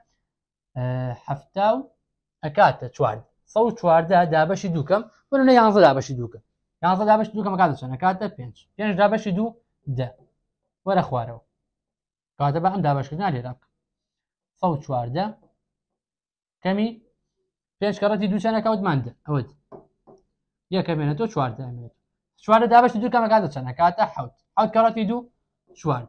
هەفتا و ئەکاتە چوارد سە چواردە دابشی دووکەم بنە یانزە دابشی دووکە یانزە دابش دووکەمە کاتەچەنە کاتە پێنج پێنج دابشی دوو دە وەرە خوارەوە کاتە بە ئەم دابشکردنا لێراکە سە چواردە کەمی پێنج کەڕەتی دووچەنەکەوتماند ئەوت یەکە بێنێت تۆ چواردەێت چواردە دابش دوکەمەکاتە چەنە کاتە حوت حوت کەڕەتی دوو چوارد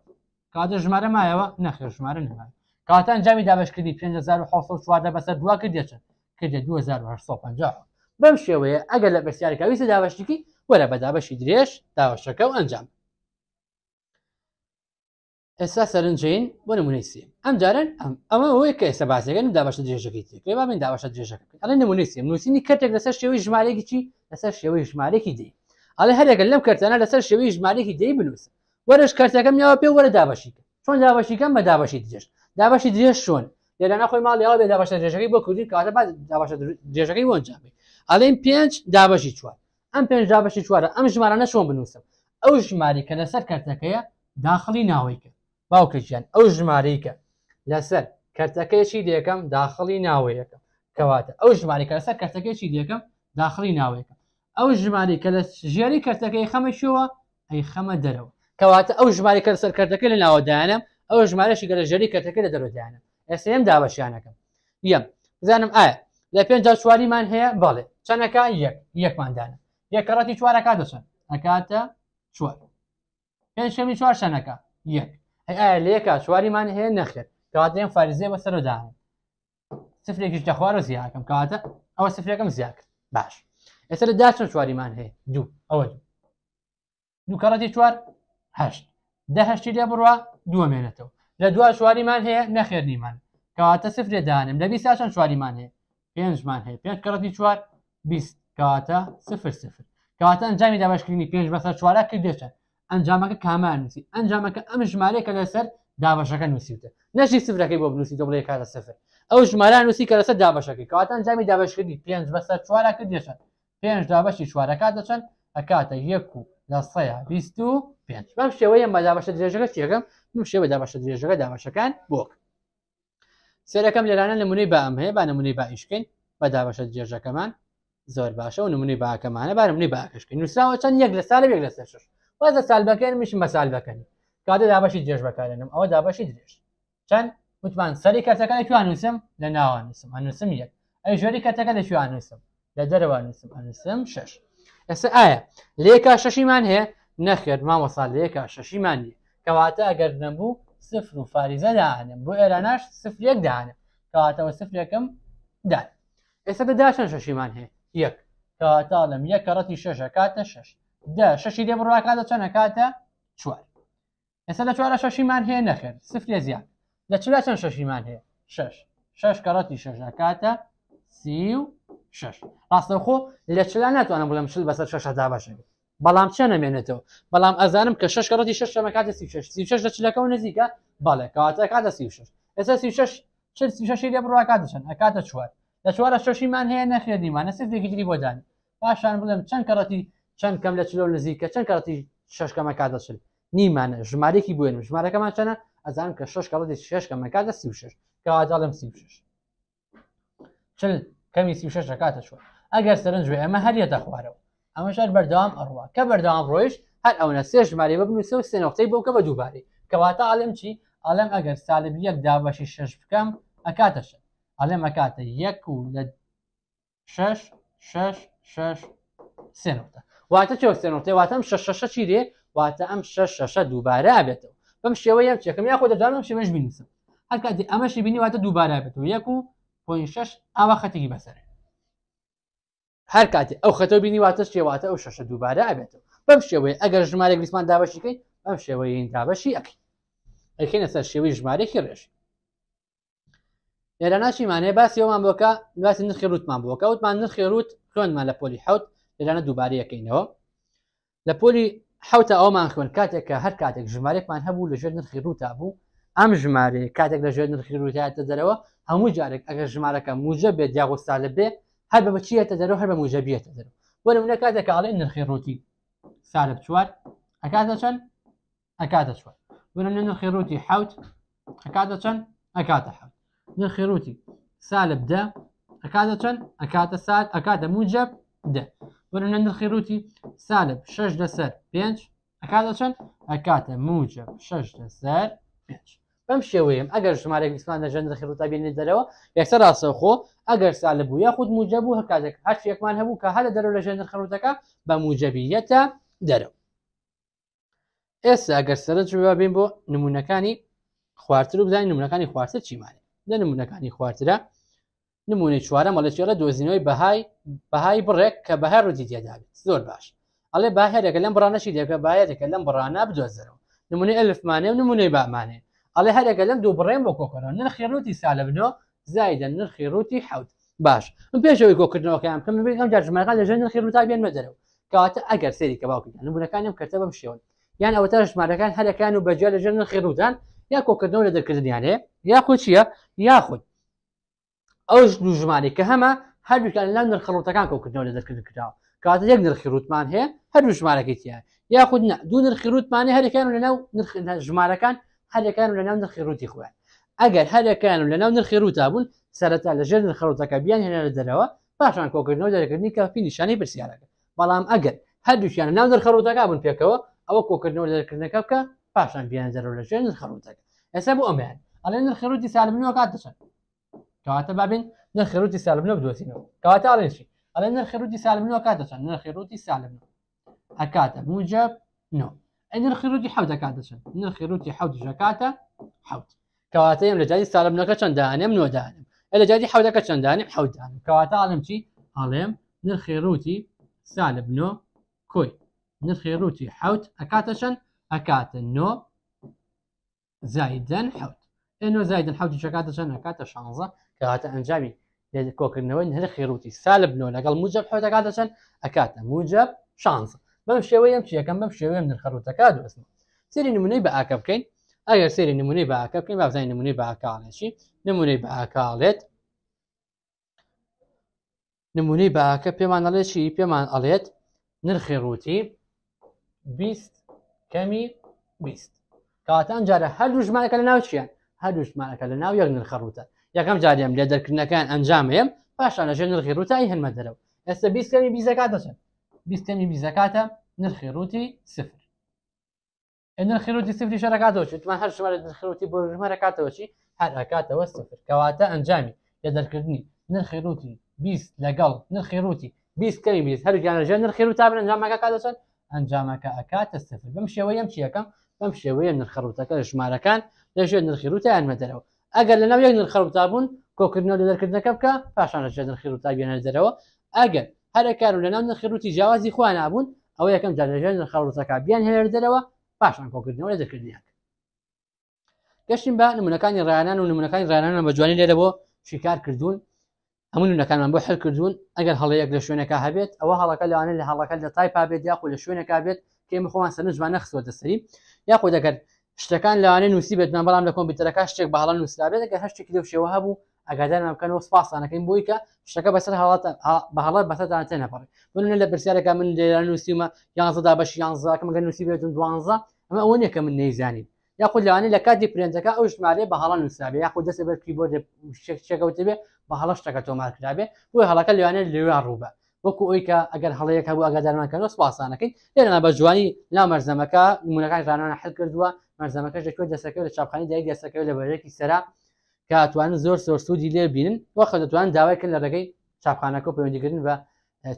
کاتە ژمارە مایەوە نەخێ ژمارە نما کاتان جامی دابشکردی 5600 چواردە بەسەر دوا کردێتە کردێ 2650 بەم شێوەیە ئەگەر لە بەسیارکەویسە دابشتێکی وەرە بە دابشی درێژ داوەشەکە و ئەنجام ئێستا سەرنجین بۆ نمونیسیم ئەم جارن ئەم ئەمە ئەوەیە کە ئێستا باسەکەن دابشە درێژەکەی تێکێ با من دابشە درێژەکە ئەڵێ نمونیسیم نووسینی کەتێک لەسەر شێوەی ژمارێکی چی لەسەر شێوەی ژمارێکی دی ئەڵێ هەرێکگە لەم کەرتانە لەسەر شێوەی ژمارێکی دی بنووس وەرش کەرتەکەم یاوە پێ وەرە دابشیکە چۆن دابشیکەم بە دابشی درێژ دابشی درێژ شۆن لێرانە خۆی ماڵ یاوە بێ دابشە درێژەکەی بۆ کوردی کاتە دابشە درێژەکەی وەنجامێ ئەڵێن پێنج دابشی چوار ئەم پێنج دابشی چوارە ئەم ژمارانە شۆن بنووسم ئەو ژماری کە لەسەر کەرتەکەیە داخلی ناوەیکە باوکیان ئەو ژمارەیکە لەسەر کەرتەکەیشی دیەکەم داخلی ناوەیەکەم کەواتە ئەو ژمارەکە لەسەر کەرتەکەیشی دیەکەم داخلی ناوەیەەکە ئەو ژماری کە لە ژێری کەرتەکەی خەمەشەوە ئەی خەمە دەرەوە کەواتە ئەو ژماری کە سەر کەرتەکە لە ناوەدایانم ئەو ژمارەشی گەلە ژێری کەرتەکە لە دەرودایانم ئەسم دابەشیانەکەم یەم بزانم ئایا لە پێنج چواریمان هەیە بەڵێ چەنەکە یەک یەکماندانە یەکەڕەتی چوارەکە دەچن ئەکاتە چوار پێنجشەمی چوار شەنەکە یەک لێکە شواریمان هەیە نەخێت کەواتەیەم فارزیێ بەسەرداێت سفرێکیش دەخوارە زیاکەم کەواتە ئەوە سفرێکم زیاکرد باش ئێستا لە داچۆن چواریمان هەیە دوو ئەوە دوو دوو کەڕەتی چوار هەشت دەهشتی لێ بڕە دووەمێنێتەوە لە دوای شواریمان هەیە نەخێرنیمان کەواتە سفرێ دانم لە بیست چەند شواریمان هەیە پێنجمان هەیە پێنج کەڕەتی چوار بیست کەواتە سفر سفر کەواتە ئەنجامی دابشکردنی پێنج بەسەر چوارە کرد دێتە ئەنجامەکە کامان نووسی ئەنجامەکە ئەم ژمارەیەکە لەسەر دابشەکە نووسیتە نەشی سفرەکەی بۆ بنووسی دەڵێ کارە سفر ئەو ژمارە نووسی کە لەسەر دابشەکەی کەواتان جامی دابشکردی پێنج بەسەر چوارە کردێشن پێنج دابشی چوارەکە دەچەند ئەکاتە یەک و لەسەیە بیست و پێنج بەم شێوەیە مەدابشە درێژەکە چێگەم نو شێوە دابشە درێژەکە دابشەکان بۆک سێرەکەم لێرانە نمونەی بە ئەم هەیە با نمونەی بائیشکەین بە دابشە درێژەکەمان زۆر باشە و نمونەی باکەمانە بارمنی باکەشکەین نووسراوە چەند یەک لە ساە یەک لە سەر شش بەزە سالبەکەن میش مەسالبەکەنی کاتە دابشی درێژ بەکارێنم ئەوە دابشی درێژ چەند وتمان سەری کەتەکانی توانوسم لە ناوانوسم هەنووسم یەک ئەی ژۆری کەتەکە لە شوانوسم لە دەروانوسم هەنووسم شش ئێستا ئایا لێکا شەشیمان هەیە نەخێت مامەسال لێکا شەشیمانی کەواتە ئەگەر نەبوو سفر و فاریزە داانم بۆ ئێراناش سفرێک دانم کەواتەوە سفرێکم دان ئێستا داشن شەشیمان هەیە یەک کەواتاڵم یەک کەڕەتی شەشە کاتە شش ده شەشی لێ بڕواکاتە چەنە کاتە چوار ئێستا لە چوارە شەشیمان هەیە نەخێر سفرێ زیان لە چرا چەند شەشیمان هەیە شش شش کەڕەتی شەژەکاتە سی و شش ڕاستەخۆ لە چلا ناتوانم بڵم شل بەسەر شەشەدا باشن بەڵام چە نامێنێتەوە بەڵام ئەزانم کە شش کەڕەتی شش شەمەکاتە سی شش سی شش لە چلەکە و نزیکە بەڵێ کاتە کاتە سی شش ئێستا سی شش چل سی شەشی لێ بڕواکاتشن ئەکاتە چوار لە چوارە شەشیمان هەیە نەخێنیمانە سفرێکی تری بۆدان پاشان بڵێم چەند کەڕەتی چەند کەم لە چلۆ نزیکە چەند کاتی ششکەمە کا دەچن نیمانە ژمارێکی بێن ژمارەکەمان چەنە ئەزان کە شش کاڵی ششکەمە کاتە سی شش کەواجاڵم سی شش چل کەمی سی شش کاتە شوە ئەگەر سەرنج بێ ئەمە هەریەتە خوارەوە ئەمە شار بەردەوام ئەڕوا کە بەردەوام ڕۆیش هەر ئەوە سێ ژمارە بە بنووسە و سێنەختەی بۆ کە بە دووبارەی کەواتە ئالم چی ئالم ئەگەر سالب یەک دابەشی شش بکەم ئەکاتە شە ئالم ئەکاتە یەک و لە شش شش شش سێنەختە واتە چۆستێنەوەێ واتەم شش چی دێ واتە ئەم شش دووبارە بێتەوە بەم شێوە یەم چێکم یاخۆ دەدانم شێمەش بینوسم هەرکاتی ئەمەشی بینی واتە دووبارە بێتەوە یەک و پوین شش ئاوا خەتێکی بەسەر هەر کاتێ ئەو خەتەوە بینی واتە شێواتە ئەو شش دووبارە بێتەوە بەم شێوەیە ئەگەر ژمارە گریسمان دابەشیکەی ئەم شێوەیە تابەشی ئەکی ئەکەینە سەر شێوەی ژمارێکی ڕێش لێرە ناشیمانەیە باسیەوەمان بۆکە نواسی نرخی روتمان بووکە وتمان نرخی روت خوێنمان لە پۆلی حوت لێرانە دووبارەیەکەینەوە لە پۆلی حوتە ئەومان خوێن کاتێککە هەر کاتێک ژمارێکمان من هبو ژێر نرخی روتا بوو ئەم ژمارە کاتێک لە ژێر نرخی روتایەتە دەرەوە هەموو جارێک ئەگەر ژمارەکە موجە بێت یاغۆستا لە بێ هەر بە بچیەتە دەرەوە هەر بە موجە ولی دەرەوە کاته که علی نرخی ڕوتی سالب چوار اکاته چن اکاته چوار ولی ورمونە نرخی ڕوتی حوت اکاته چن اکاته حوت نرخی ڕوتی سالب ده اکاته چن اکاته سال اکاته موجب ده ورن نرخی روتی سالب شش لەسەر پێنج ئەکاتە چەند ئەکاتە موجە شش لەسەر پێنج بەم شێوەیەم ئەگەر ژمارەێک ئیسمان لە ژەن دەخی ڕوتا بینێت دەرەوە یەکسەر ڕاستەخۆ ئەگەر سالە بوو یاخود موجە بوو هەکاتێک هەچ یەکمان هەبوو کە هەلە دەرەوە لە ژەن خەڕوتەکە بە موجەبیەتە دەرەوە ئێستا ئەگەر سەرنج بین بۆ نمونونەکانی خوارتر و بدانی نمونونەکانی خوارتە چیمانێ لە نمونونەکانی خوارترە نمونه نمونەی چوارە مەڵێکێرە دۆزینەوەی بهای بەهای بڕێک کە بە هەر ڕوتی تێدابێت زور باش علی ئەڵێ باهێرەکە لەم بڕانەشی دەکە باەکە لەم بڕانە نمونه الف معنی و نمونه با معنی علی هر کلم دو برین بو کوکر نرخی ڕوتی سالب نو زائد نرخی ڕوتی حوت باش من پیش کوکر نو کم کم جرج ما قال جن جارژمەکە لەژێن نرخی ڕوتا بێن مەدەرەوە کەواتە ئەگەر سێری کە باوکن نمونەکانم کەتە بەم شێون یان ئەوە تەژمارەکان هەرەکان و بەجار لەژێن نرخی ڕوتان یا کوکر نو لدر یعنی یا دەکردیانێ یاخود یا یاخود ئەوش دوو ژمارێک کە هەمە هەردووکان لە نرخەڕوتەکان کەوتنەوە لە دەستکرد کراوە کاتە یەک نرخیروتمان هەیە هەردوو ژمارەکەی تیە یاخود دوو نرخیروتمانی هەرەکان و لەناو ژمارەکان هەرەکان و لەناو نرخیروتی خوێن ئەگەر هەرەکان و لەناو نرخیروتا بوون سەرەتا لە ژێر نرخەڕوتەکە بیان هێنا لە دەرەوە پاشان کۆکردنەوە دەرەکردنی کافی نیشانەی پرسیارەکە بەڵام ئەگەر هەردووشیانە ناو نرخەڕوتەکە بوون پێکەوە ئەوە کۆکردنەوە لەکردنەکە بکە پاشان بیان دەرەوە لە ژێر نرخەڕوتەکە ئێستا بۆ ئەمیان ئەڵێ نرخەڕوتی سالمنەوە کاتەچەند كواتا کەواتە بابن نە خێروتی سالبنەوە بدۆزینەوە کەواتە ئاڵێنشی ئەڵێ نە خێروتی سالبنەوە کاتەچەن نە خێروتی نو هكاتا موجب نو ئەن خێروتی حوت کاتەچەن نە خێروتی حوت جاكاتا حوت كواتا کەواتە ئەم لە نو سالبنەکە چەنددانێم نۆدانم ئە لە جای حوت چەنددانێ حوتدانم کەواتە ئاڵم چی ئاڵێم نە خێروتی سالبنۆ کۆی نە خێروتی حوت هكاتا شن هكاتا نو زايدا حوت انه نۆ زایدن حوتی شن هكاتا شانزا انجامي لان كوك النوين هەر خيروتي سالب نۆ لەگەڵ موجب شان اكاتا موجب شانس الخروتا كادو چیەکەم سيري نموني نرخەروتەکە دوستمە اي سيري نموني ئاکە بکەین ئەگەر زين نموني باکە بکەین شي نموني باکاڵێکی نمونەی نموني نمونەی باکە پێمان ئەڵێکی پێمان ئەڵێت نرخی ڕووتی بیست کەمی بيست کاتان جارە هەردوو ژمانەکە لە ناو چیان هەردوو ژمانەکە لە ناو یەک نرخەڕوتە یا کم جاریم لێ دەرکردنەکان ئەنجامەیەم پاشان لەژێ نرخی ڕوتایی هەنمە دەرەوە ئێستا بیستکەمی بیزەکات دەچن بیستەمی بیزەکاتە نرخی ڕوتی سفر نرخی ڕوتی سفری شەرکاتەوە چتمان هەر شمارە نرخی ڕوتی بۆ هر چی هەر صفر سفر انجامی ئەنجامی لە دەرکردنی نرخی ڕوتی بیست لەگەڵ نرخی ڕوتی بیست کەمی بیست هەر گیانەژە نرخی ڕوتا انجام ئەنجامەکە کاتەچەند صفر بمشی ویم بەم شێوەیەم بمشی ویم شێوەیە نرخە ڕوتەکە لە ژمارەکان لەژێ نرخی ڕوتیان مەدەرەوە ئەگەر لە ناو یەک نرخە ڕووتابوون کۆکردنەوە لە دەرکردنەکە بکە پاشان لە نرخی ڕووتابیێنە دەرەوە ئەگەر هەرەکار و لە ناو نرخیروتی جیاوازی خوان نبوون ئەو یەکەم جارژێن نرخە ڕووتەکە بیان هێر دەرەوە پاشان کۆکردنەوە لە دەرکردنیەکە گەشتین بە نمونونەکانی ڕیانان و نمونونەکانی ڕیانانە بە جوانی لێرەوە شکار کردوون ئەمونونەکانمان بۆ حل کردوون ئەگەر هەڵەیەک لە شوێنەکە هەبێت ئەوە هەڵەکە لەوانە لە هەڵەکە لە تایپ بێت یاخۆ لە شوێنەکە بێت کێمە خۆمان سەرنجمان نەخسوەتە سەری یاخۆ دەگەر شتەکان لەوانە نووسی بێتنا بەڵام لە کۆمپیوتەرەکە شتێک بەڵان نووسرابێت کە هەشتێکی لەو شێوە هەبوو ئەگادار نامکەن و سپاسانەکەین بۆی کە شتەکە بەسەر هەڵات بەهڵات بەسەدان تێنەپڕی بنە لە برسیارەکە من لێران نووسیمە یانزەدا بەش یانزاکەمەکە نووسی بێتون دوانزە ئەمە ئەو نیەکە من نەیزانین یاخود لەوانێ که کاتی پرێنجەکە ئەو ژمارە بەهڵان نووسابێ یاخود دەسێ بەرکی بۆ شێکەوتبێ بە هەڵە شتەکە تۆمارکرابێ بۆی هەڵەکە لەوانێت لێوان ڕووبە وەکو ئەویکە ئەگەر هەڵەیەک هەبوو ئەگەدارمانکەن و حالا که اگر اگر یک هوا سپاسانەکەین لێرەنا بە جوانی لامەرزەمەکە نمونەکان ڕانانە حل و مەرزەمەکەش دەکوێت دەسەکە لە چاپخانی دایک دەسەکە لە بەرەکی سەرا کاتوانن زۆر سۆر سوودی لێ بینن وەخە دەتوان داوایکن لە ڕێگەی چاپخانەکە و پەیوەندیگرن بە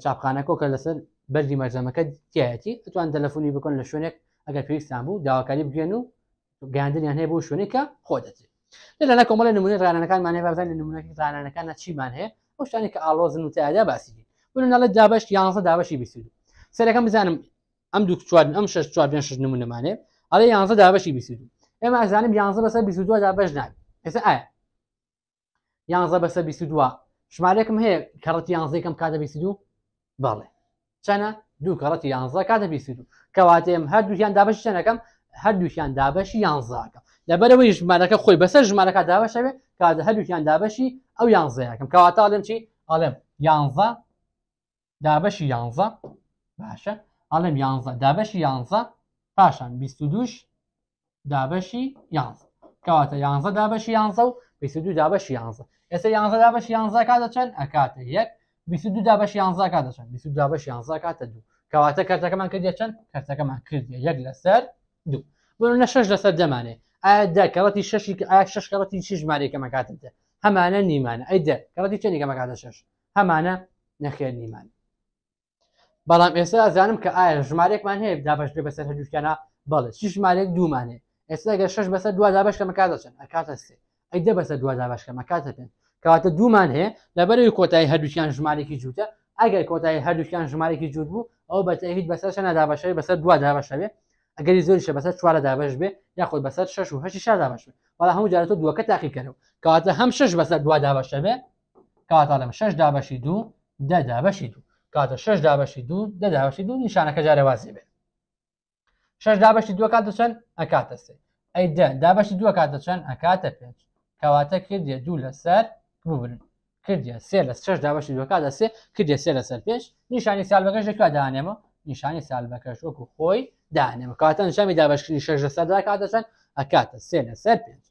چاپخانەکە کە لەسەر بەرزی مەرزەمەکە تایەتی ئەتوان دەلەفۆنی بکەن لە شوێنێک ئەگەر پێویستان بوو داواکاری بگەن و گاندنیان هەیە بۆ شوێنێکە خۆ دەچێت لە لە کۆمەڵە نمونە ڕانەکانمانێ بەزان لە نمونەی ڕانەکانە چیمان هەیە ئەو شتانی کە ئالۆزن و تادا باسی بناڵە دابش یانزە دابشی بیست سەرەکەم بزانم ئەم دوو چوار ئەم شش چوار شش نمونەمانێ ئەڵێ یانزە دابەشی بیست ئێمە ئەزانم یانزە بەسە بیست دو دابش نابێت ئێستا ئایا یانزە بەسە بیست دو ژمارێکم هەیە کەڕەتی یانزەکەم کاتە بیست دو بەڵێ چەنە دوو کەڕەتی یانزە کاتە بیست دو کەواتێم هەر دووتیان دابش چەنەکەم هەر دووشیان دابەشی یانزاکەم لەبەرەوەی ژمارەکە خۆی بەسەر ژمارەکە دابەشەوێ کاتە هەردووتیان دابەشی ئەو یانزەیەکەم کەواتەڵێم چی ئەڵێم یانزە دابەشی یانزە باشە ئەڵێم یانزە دابەشی یانزە پاشان 22 دابەشی یان کەواتە یانزە دابەشی یانزە و 22 دابەش یانزە ئێستا یانزە دابەش یانزە کا دەچەند ئەکاتە یەک 22 دابەش یانزە کا دەچەند 22 دابەش یانزە کاتە دوو کەواتە کەرتەکەمان کردی چەند کەرتەکەمان کردی یەک لەسەر دوو بۆ نە شش لەسەر دەمانێت ئایا دەکەڵەتی شش ئایا شش کەڵەتی چی ژمارێکەمە کاتە هەمانە نیمانە ئەی دە کەڵەتی چەندێکەمە کاتە شش هەمانە نەخێر نیمانە بەڵام ئێستا ئازانم کە ئایا ژمارێکمان هەیە دابش لێ بەسەر هەجوشتیانە بەڵێ چی ژمارێک دوومانێ ئێستاگە شش بەسەر دو دابشکە مەکاتەچن ئەکاتە سێ ئەی دە بەسەر دو دابشکە مەکاتە پێن کەواتە دوومان هەیە لەبەرەوەی کۆتایی هەردووکیان ژمارێکی جووتە ئەگەر کۆتایی هەردووکیان ژمارێکی جووت بوو ئەو بەتە هیچ بەسەر شەنا دابشەوێ بەسەر دو دابشەوێ ئەگەری زۆریشە بەسەر چوارە دابش بێ یاخۆی بەسەر شش و هەشی شا دابش بەڵ هەموو جارەوە دووەکە تاقیکەنەوە کەواتە هەم شش بەسەر دو دابشە بێ کەواتاڵم شش دابشی دوو دە دابشی دوو کاتە شش دابەشی دوو دە دابەشی دوو نیشانەکە جارێوازی بێت شش دابەشی دووە کاتە چەند ئەکاتە سێ ئەی دە دابەشی دووە کاتە چەند ئەکاتە پێنج کەواتە کردێ دوو لەسەر ببرن کردە سێ لە شش دابەشی دووە کاتە سێ کردێ سێ لەسەر پێش نیشانی سالبەکەش دەکات دانێمە نیشانی سالبەکەش وەکو خۆی دانێمە کاتە نیشامی دابشکنی شش لەسەردا کاتە چەند ئەکاتە سێ لەسەر پێنج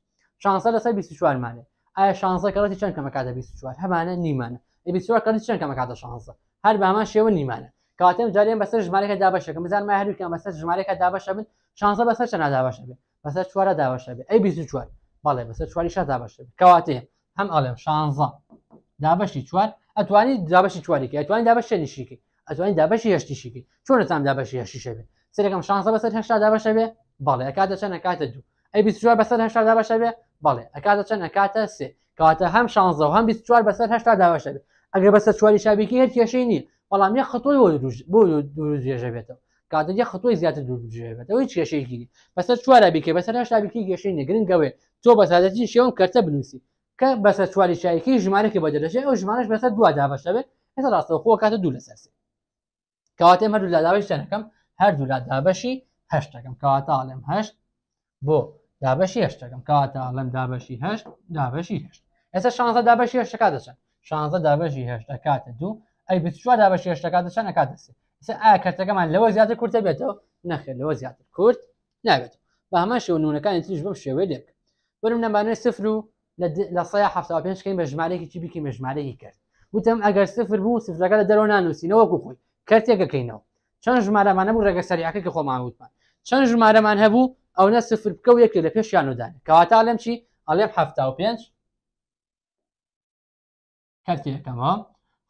شانسە لەسەر بیست چوارمانێ ئایا شانزە کەڵەتی چەند کەمە کاتە بیست چوار هەمانە نیمانە بیست چوار کەڵی چەند کەمە کاتە شانزە هەر بامان شێوە نیمانە کاتم جارێن بەسەر ژمارەکە دابشەکە بزان ماهروکە بەسەر ژمارەکە دابشە بن شانزە بەسەر چنا دابشە بێ بەسەر چوارە دابشە بێ ئەی بی چوار بەڵێ بەسەر بله، چواری شە دابشە کەواتێ هەم ئەڵێم شانزە دابشی چوار ئەتوانی دابشی چواریکە ئەتوانی دابشە نیشیکی ئەتوانی دابشی هەشتیشیکی چۆنتان دابشی هەشیشە بێ سرەکەم شانزە بەسەر هەشتا دابشە بێ بله، بەڵێ ئەکاتە چەند ئەکاتە دوو ئەی بی چوار بەسەر هەشتا دابشە بێ بەڵێ ئەکاتە چەند ئەکاتە سێ کاتە هەم شانزە و هەم بی چوار بەسەر هەشتا دابشە بێ ئەگەر بەسەر چواری شابیکی هەر کێشەی نیە بەڵام یە خەتۆی بۆ دوژێژە بێتەوە کاتە خەتۆی زیاتر دوژێبێتەوەی کێشەیەکی بەسەر چوارە بیکە بەسەر شابیکی گەشەی نەگرنگەوێ تۆ بەسادەتی شێوم کەرتە بنووسی کە بەسەر چواری شایکی ژمارەێکی بەدەشێ ئەو ژمارش بەسەر دو دابەشەوێت ئێستا ڕاستەوە خۆ کاتە دوو لەسەر کەواتێ هەردوو لاداوەی شەنەکەم هەردوو لا دابەشی هەشتەکەم کەواتە ئاڵێم هەشت بۆ دابەشی هەشتەکەم کاتە ئاڵم دابەشی هەشت دابەشی هەشت ئێستا شانزە دابەشی هەشتەکە دەچن شانزە دابەشی هێشت ئەکاتە دوو ئەی بچوە دابەشی هێشتەکاتە چەند ئەکاتە سێ ئسا ئایا کەرتەکەمان لەوە زیاتر کورتە بێتەوە نەخێت لەوە زیاتر کورت نابێت بە هەمە شێو نونەکانی تریش بەم شێوێ لێک بەرم نەمانێت سفر و لە سە ه پێشکەین بە ژمارێکی بیکەین بە ژمارەی کرد وتم ئەگەر سفر بوو سفرەکە لە دەرەوە نانووسینەوەکو خۆی کەرتێکەکەینەوە چەند ژمارەمان نەبوو ڕێگە سەریاکە کە خۆمان وتمان چەند ژمارەمان هەبوو ئەو نە سفر بکە و یەکی لە پێشیانودان کەواتاڵێم چی ئەڵێم ه پێنج هەرکی یەکەمە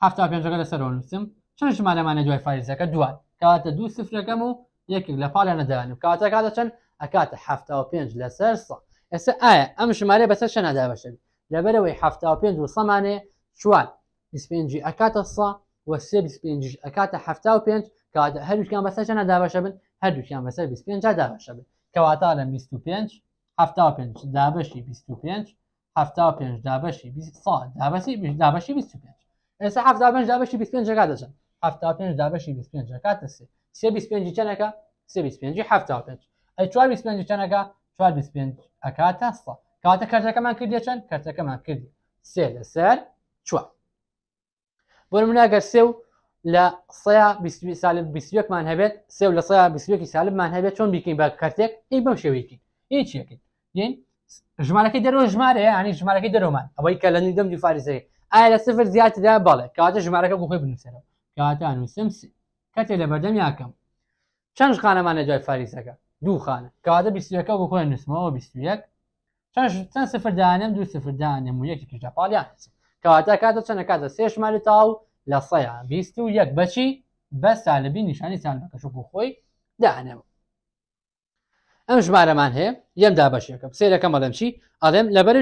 هفتا پێنجەکە لەسەر نووسم چش مانەمانە دوای فریزەکە دوان کاتە دوو سفرەکەم و یەکێک لە پاڵیان نەدانم کاتە کاتە چەند ئەکاتە هەفتا و پێنج شنو سە ئێستا شنو ئەم شمارە بەسەر شەنادا بەشن لەبەرەوەی هەفتا و پێنج و سەمانێ چوار پێنجی ئەکاتە سە وە سێ پێنج ئەکاتە هەفتا و پێنج کاتە شنو بەسەر شەنە دابەشە بن بس بەسەر پێنج دابەشە بن کەواتە لە 25 هەفتا پێنج دابەشی 25 هەفتا پێنج دابەشی دابەسی دابەشی 25 ئێستا هەفتا پێنج دابەشی 25 جگا دەچن هەفتا پێنج دابەشی 25 کاتە سێ سێ 25 چەنەکە سێ 25 هەفتا پێنج ئە چوار 25 چەنەکە چوار 25 ئەکاتە سا کاتە کەرتەکەمان کردی چەند کەرتەکەمان کردی سێ لەسەر چوار بۆ مناگەر سێ و لە سەیە سال بیەکمان هەبێت سێ لە سەیە بیەکی سالممان هەبێت چۆن بیکەین بە کارتێک ئەی بەم شێوەیەکی هیچ یەکەین ژمارەکەی دەرەوە ژمارەیە ینی ژمارەکەی دەرەوەمان ئەوەی کە لە نگەم دی فارزەیە ئایا لە سفر زیاتدا باڵێ کاتە ژمارەکە بخۆی بنووسەرەوە کاتان نووسم کاتێ لە بەردەم یاکەم چەند خانەمانە جای فاریسەکە دوو خانە کاتە بیستەکە بۆ خۆی نووسمەوە بیستەک چەند سفردانم دوو سفردانم و یەکی کژەپالیان کاتە کاتە چەندە کاتە سێشماری تاو لە سەیان بیست و یەک بەچی بە سالبی نیشانی سان بەکەش بۆ خۆی دانەوە ام ئەم ژمارەمان هەیە لێم دابشەکە سێرەکەم ئەڵم چی ئەڵێم لەبەر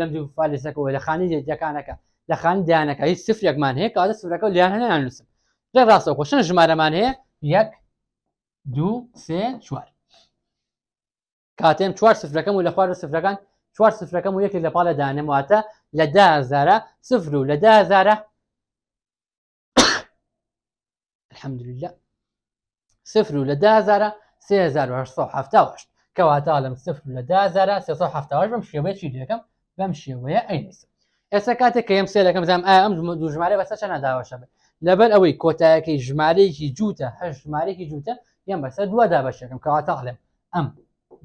لەم فالسەکەەوە لە خانی دەکانەکە لە خانی دایانەکە هیچ سفرێکمان هەیە کاتە سوورەکە لیان هەیان نووسم خوشن ڕاستە خۆشن ژمارەمان هەیە یەک دوو سێ چوار کاتێم چوار سفرەکەم و لە صفر سفرەکان چوار سفرەکەم و یەکێک لە پاڵە دانەمواتە لە دازارە سفر و لە دازارە الحمدلله سفر و لە دازارە 3878 کەواتە لەم سفر لە دازارە 1970 بەم شێوەیە چی دیەکەم بەم شێوەیە ئەینیسم ئێستا کاتێک کە بس انا دەکەم زانام ئا ئەم دوو كي بەسەر چە ناداوەشە بێت لەبەر ئەوەی کۆتایەکەی ژمارەیەکی جووتە هەر ژمارەیەکی جووتە یان بەسەر دووە دابەشەکەم کەواتە ئەڵێم ئەم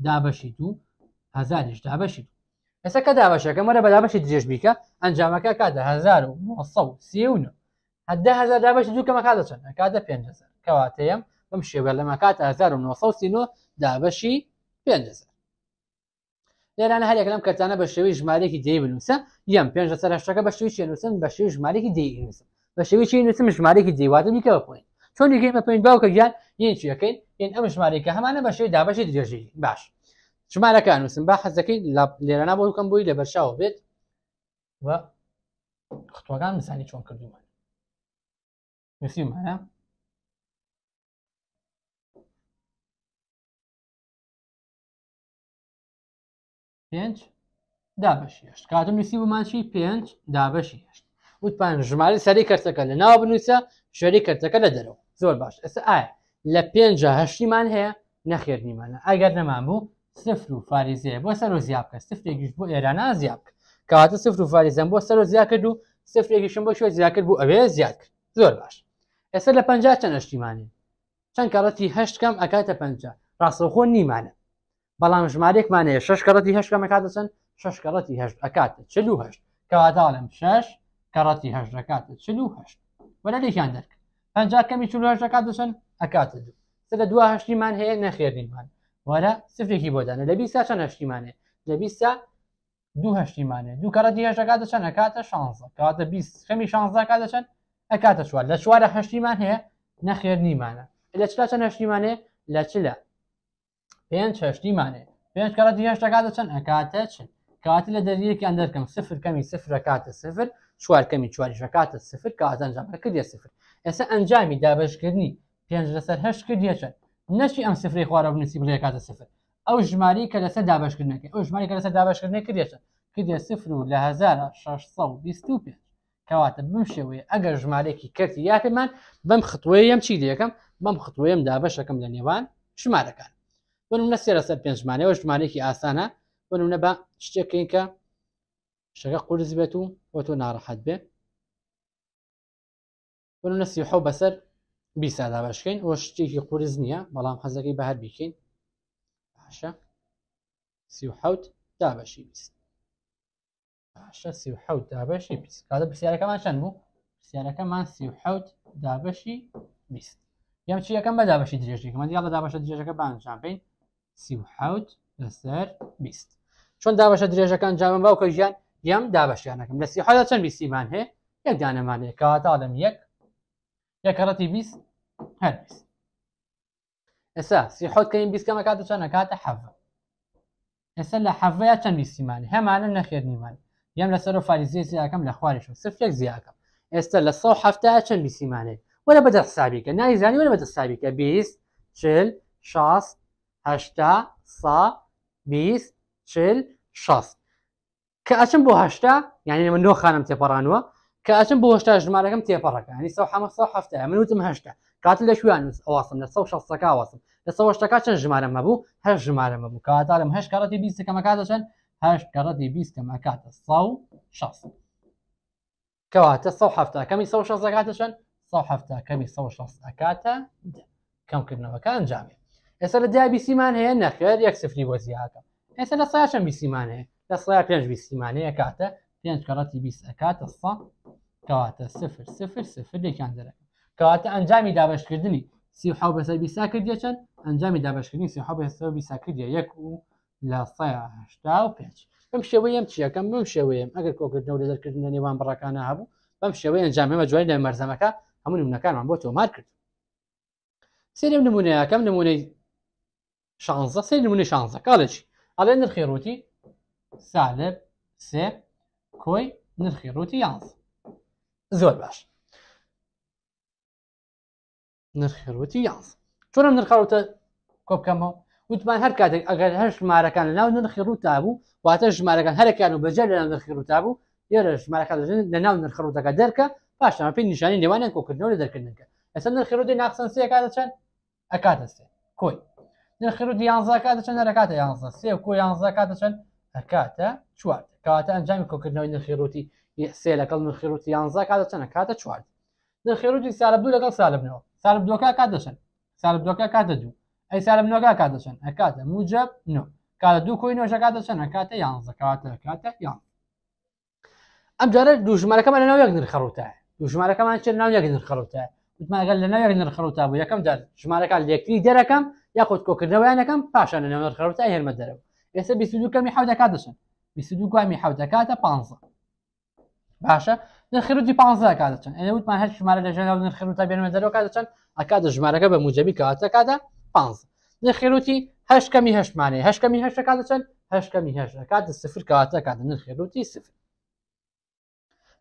دابەشی دوو هزارش دابەشی دوو ئێستا کە دابەشەکەم وەرە بەدابەشی درێژ بیکە ئەنجامەکە کاتە 1939 هەدە هزار دابەشی دوو کەمە شن چەند کاتە 5 کەواتەیەم بەم شێوە لە مەکات 1939 دابەشی 5 لێرانە هەرێک لەم کەتانە بە شێوی ژمارێکی دی بنووسە یەم پێ سەرشتەکە بە شوی نووسن بە شێوی ژمارێکی دی نووسن بە شێوی نووسم ژمارێکی دیوادە میکە بپین چۆن گەین بە پێین باوکە گیان یین چیەکەین یین ئەم ژمارێکە هەمانە بە شێوی دابەشی درێژی باش ژمارەکە نووسن با حەزەکەی لێرەنا بۆ بکەم بووی لە بەرشاو بێت و خۆگان مسانی چۆن کردومان نووسیمانە پێنج دابش هێشت کاتم نووسی بمانشی پێنج دابش هێشت وتپان ژماری سەری کەرتەکە لە ناو بنووسە شوێری کەرتەکە لە دەرەوە زۆر باش ئەسا ئایا لە پێنج هەشتیمان هەیە نەخێرنیمانە ئەگەر نەمان بوو سفر و فاریزەیە بۆ سەر و زیاب کە سفتێکیش بۆ ئێرانە زیاب کەواتە سفر و فاریزم بۆ سەر و زیاد کرد و سفرێکیشم بۆ شوێ زیاکرد بوو ئەوێ زیاد کرد زۆر باش ئێستا لە پنج چەند هەشتیمانی چەند کاڵەتی هەشت کەم ئەکاتە پنج ڕاستەخۆ نیمانە بەڵام ژمارێکمان هەیە شش کەڕەتی هەشت کەمە شش کەڕەتی هەشت ئەکاتە چل هەشت کەواداڵم شش کەڕەتی هەشت دەکاتە چل و هەشت وەرە دەرک پنج کەمی چل هەشت دەکاتەچەند ئەکاتە دوو سە لە دووە هەشتیمان هەیە نەخێبینمان وارە سفرێکی بۆدانە لە بیستا چەند هەشتیمانێ لە بیستا هەشتیمانێ دوو کەڕەتی بیست لە چوارە پێنج چەشتیمانێ پێنج کەڵەتی هێشتا کاتە چەند ئەکاتە چن کاتی لە دەریەکی ئەندەرکەم سفر کەمی سفر کاتە سفر چوار کەمی چوارشکاتە سفر کات ئەنجامەکە کردە سفر ئێستا ئەنجامی دابشکردنی پێنج لەسەر هەشت کردە چەند نەشی ئەم سفری خوارە بنووسی بڵێ کاتە سفر ئەو ژماری کە لەسەر دابشکردنەکە ئەو ژماری کە لەسەر دابشکردنی کردێتە کردێ سفر و لە 1625 کەواتە بم شێوەیە ئەگەر ژمارێکی کردی یاپێمان بەم خطوەیەم چی دیەکەم بەم خطوەیەم دابشەکەم لە نێوان ژمارەکان بنم لە سێرە سەر پێنجمانەوە ژمارێکی ئاسانە بنم نە بە شتێکین کە شەکە قورز بێت و بۆ تۆ ناڕەحەت بێ بنم لە سیحۆ بەسەر بیسادا بەشکەین وە شتێکی قورز نییە بەڵام حەزەکەی بە هەر بیکەین باشە سیحوت دابەشی بیست باشە سیحوت دابەشی بیست کاتە پرسیارەکەمان چەند بوو پرسیارەکەمان سیحوت دابەشی بیست یەم چیەکەم بە دابەشی درێژێکمە یاڵە دابەشە درێژەکە بانجان بین سیحوت لەسەر بیست چون چۆن دابشە درێژەکان جاان باوکە ژیان یام دابشیانەکەم لە سیحدا چەند بیسیمان هەیە یەک دانەمانەیە یک یک یەکەڕەتی بیست هر بیست ئێستا سیحوت کەین بیستکەمە کاتە چەندە کاتە حەە ئێستا لە حەڤەیە چەند بیسیمان هەمانە نەخێرنیمان یەم لەسەر و فاریزیە زیاکەم لە خوارشم سفرێک زیاکەم ئێستا لە سە هەفتە چەند بیسیمانێت وەرە بەدە حسابیکە نایزانانی وەرە بەدە سابیکە بیست چل شاست هشتا سا بیست چل شست کە ئەچم بۆ هەشتا یعنی من نو خانم تێپەڕانوە کە ئەچم بو هشتا ژمارەکەم سو هەفته من وتم هشتا کات لە هش ئەوواسم لە شەکەواسم لە سەشتەکە چەند ژمارەمە بوو هەر هش بوو کاتدارم هەش کەڕەتی سو دەچەند هەش سو بیستکەمە کاتە شەست کەواتە هەفتا کەمی سە شەکاتەشەن سە هەفتە کەمی سە شەست ئەکاتە کەمکردنەوەەکە ئەنجامێت ئێستا لە جای بیسیمان هەیە نەخێر یەک سفری بۆ زیاکە ئێستا لە سایشم بیسیمان هەیە لە سای پێنج بیسیمان هەیە کاتە پێنج کەڕەتی بیست ئەکاتە سە کەواتە سفر سفر سفر لێکیان دەرەکە کەواتە ئەنجامی دابشکردنی سی حو بەسەر بیسا کردە چەند ئەنجامی دابشکردنی سی حو بەسەر بیسا کردە یەک و لە سەهشتا و پێ ئەم شێوەیەم چیەکەم بم شێوەیەم ئەگەر کۆکردنەوە لەدەرکردن نێوان بڕەکانە هەبوو بەم شێوەیە ئەنجامێمە جوای لە مەرزەمەکە هەموو نمونەکانمان بۆ تۆمار کرد سێرم نمونەیەەکەم نمونەی شانزة سيلوني شانزة قالتش على نرخيروتي سالب سي كوي نرخيروتي يانز زور باش نرخيروتي يانز چون نرخيروتا كوب كامو وتمان هر كاتك اگر هر جمارة كان لناو نرخيروتا بو واتر جمارة كان هر كانو بجر لناو نرخيروتا بو يرى جمارة كان لجن لناو نرخيروتا كدركة باش نعم في نشاني نيوانين كوكرنو لدركننك اصلا نرخيروتي ناقصا سي اكاتا چن اكاتا سي كوي دەخرود یانزە کاتەچەند ئەرەکاتە يانزا سێ کۆ یانزە کاتەچەند ئەکاتە چوار کاتە ئەنجامی کۆکردنەوەی نرخێروتی سێ لەگەڵ نرخێروتی یانزە کاتەچەنە کاتە چوار نرخێروتی سالە دوو لەگەڵ سالبنەوە سالب دوکە کاتەچەند سالب سالب دوكا دوو ئەی سالب نۆگا کاتەچەند ئەکاتە موجب نۆ کاتە دوو کۆی نۆژە کاتەچەند ئەکاتە یانزە کاتە کاتە یان ئەم جارە دوو ژمارەکەمان لەناو یەک نرخەڕوتە دوو ژمارەکەمان چ قال لنا يقدر وتماگەل لەناو یەک كم بوو یەکەم جار ژمارەکان لەکتری دەرەکەم یاخود کۆکردنەوەیانەکەم پاشان لەنەوە خەوتە هێرمە دەرەوە ئێستا بی دوکەمی حودەکە دەچن بی گوامی حودەکاتە پ باشە نرخێتی پ کا دەچن ئەە وتمان هەر ژمارە لە ژێنەوە نرخێتە بێنمە دەرەوە کا دەچن ئەکاتە ژمارەکە بە موجبی کەواتەکدا پ نرخێروتی هەشکەمی هەشمانێ هەشکەمی هەشەکە دەچن هەشکەمی هەش کاتە سفر کەواتە کاتە نرخێروتی سفر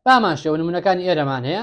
بامان شێوە نمونونەکانی ئێرەمان هەیە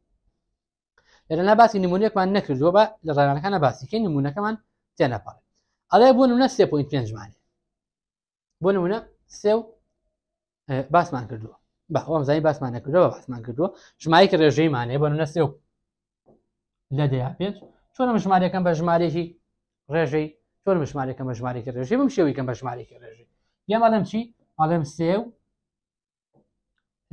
لەنا باسی نمونونەکمان نەکردووە بە لە ڕێگانەکانە باسیکە نمونونەکەمان تێنەپارێت ئەڵێ بۆ نمونە سێ پوین پێنجمانێ بۆ نمونە سێ و باسمان کردووە بەەوەم زای باسمان نەکردەوە باسمان کردووە ژمایکە ڕێژەیمانێ بۆ نمونە سێ و لە دەیا پێنج چۆنە ژمارەکەم بە ژمارێکی ڕێژەی چۆن بەشمارێکەکە بە ژمارێکی ڕێژێ بم شێویکەم بە ژمارێکی ڕێژێ یاماڵم چی ئاڵێم سێو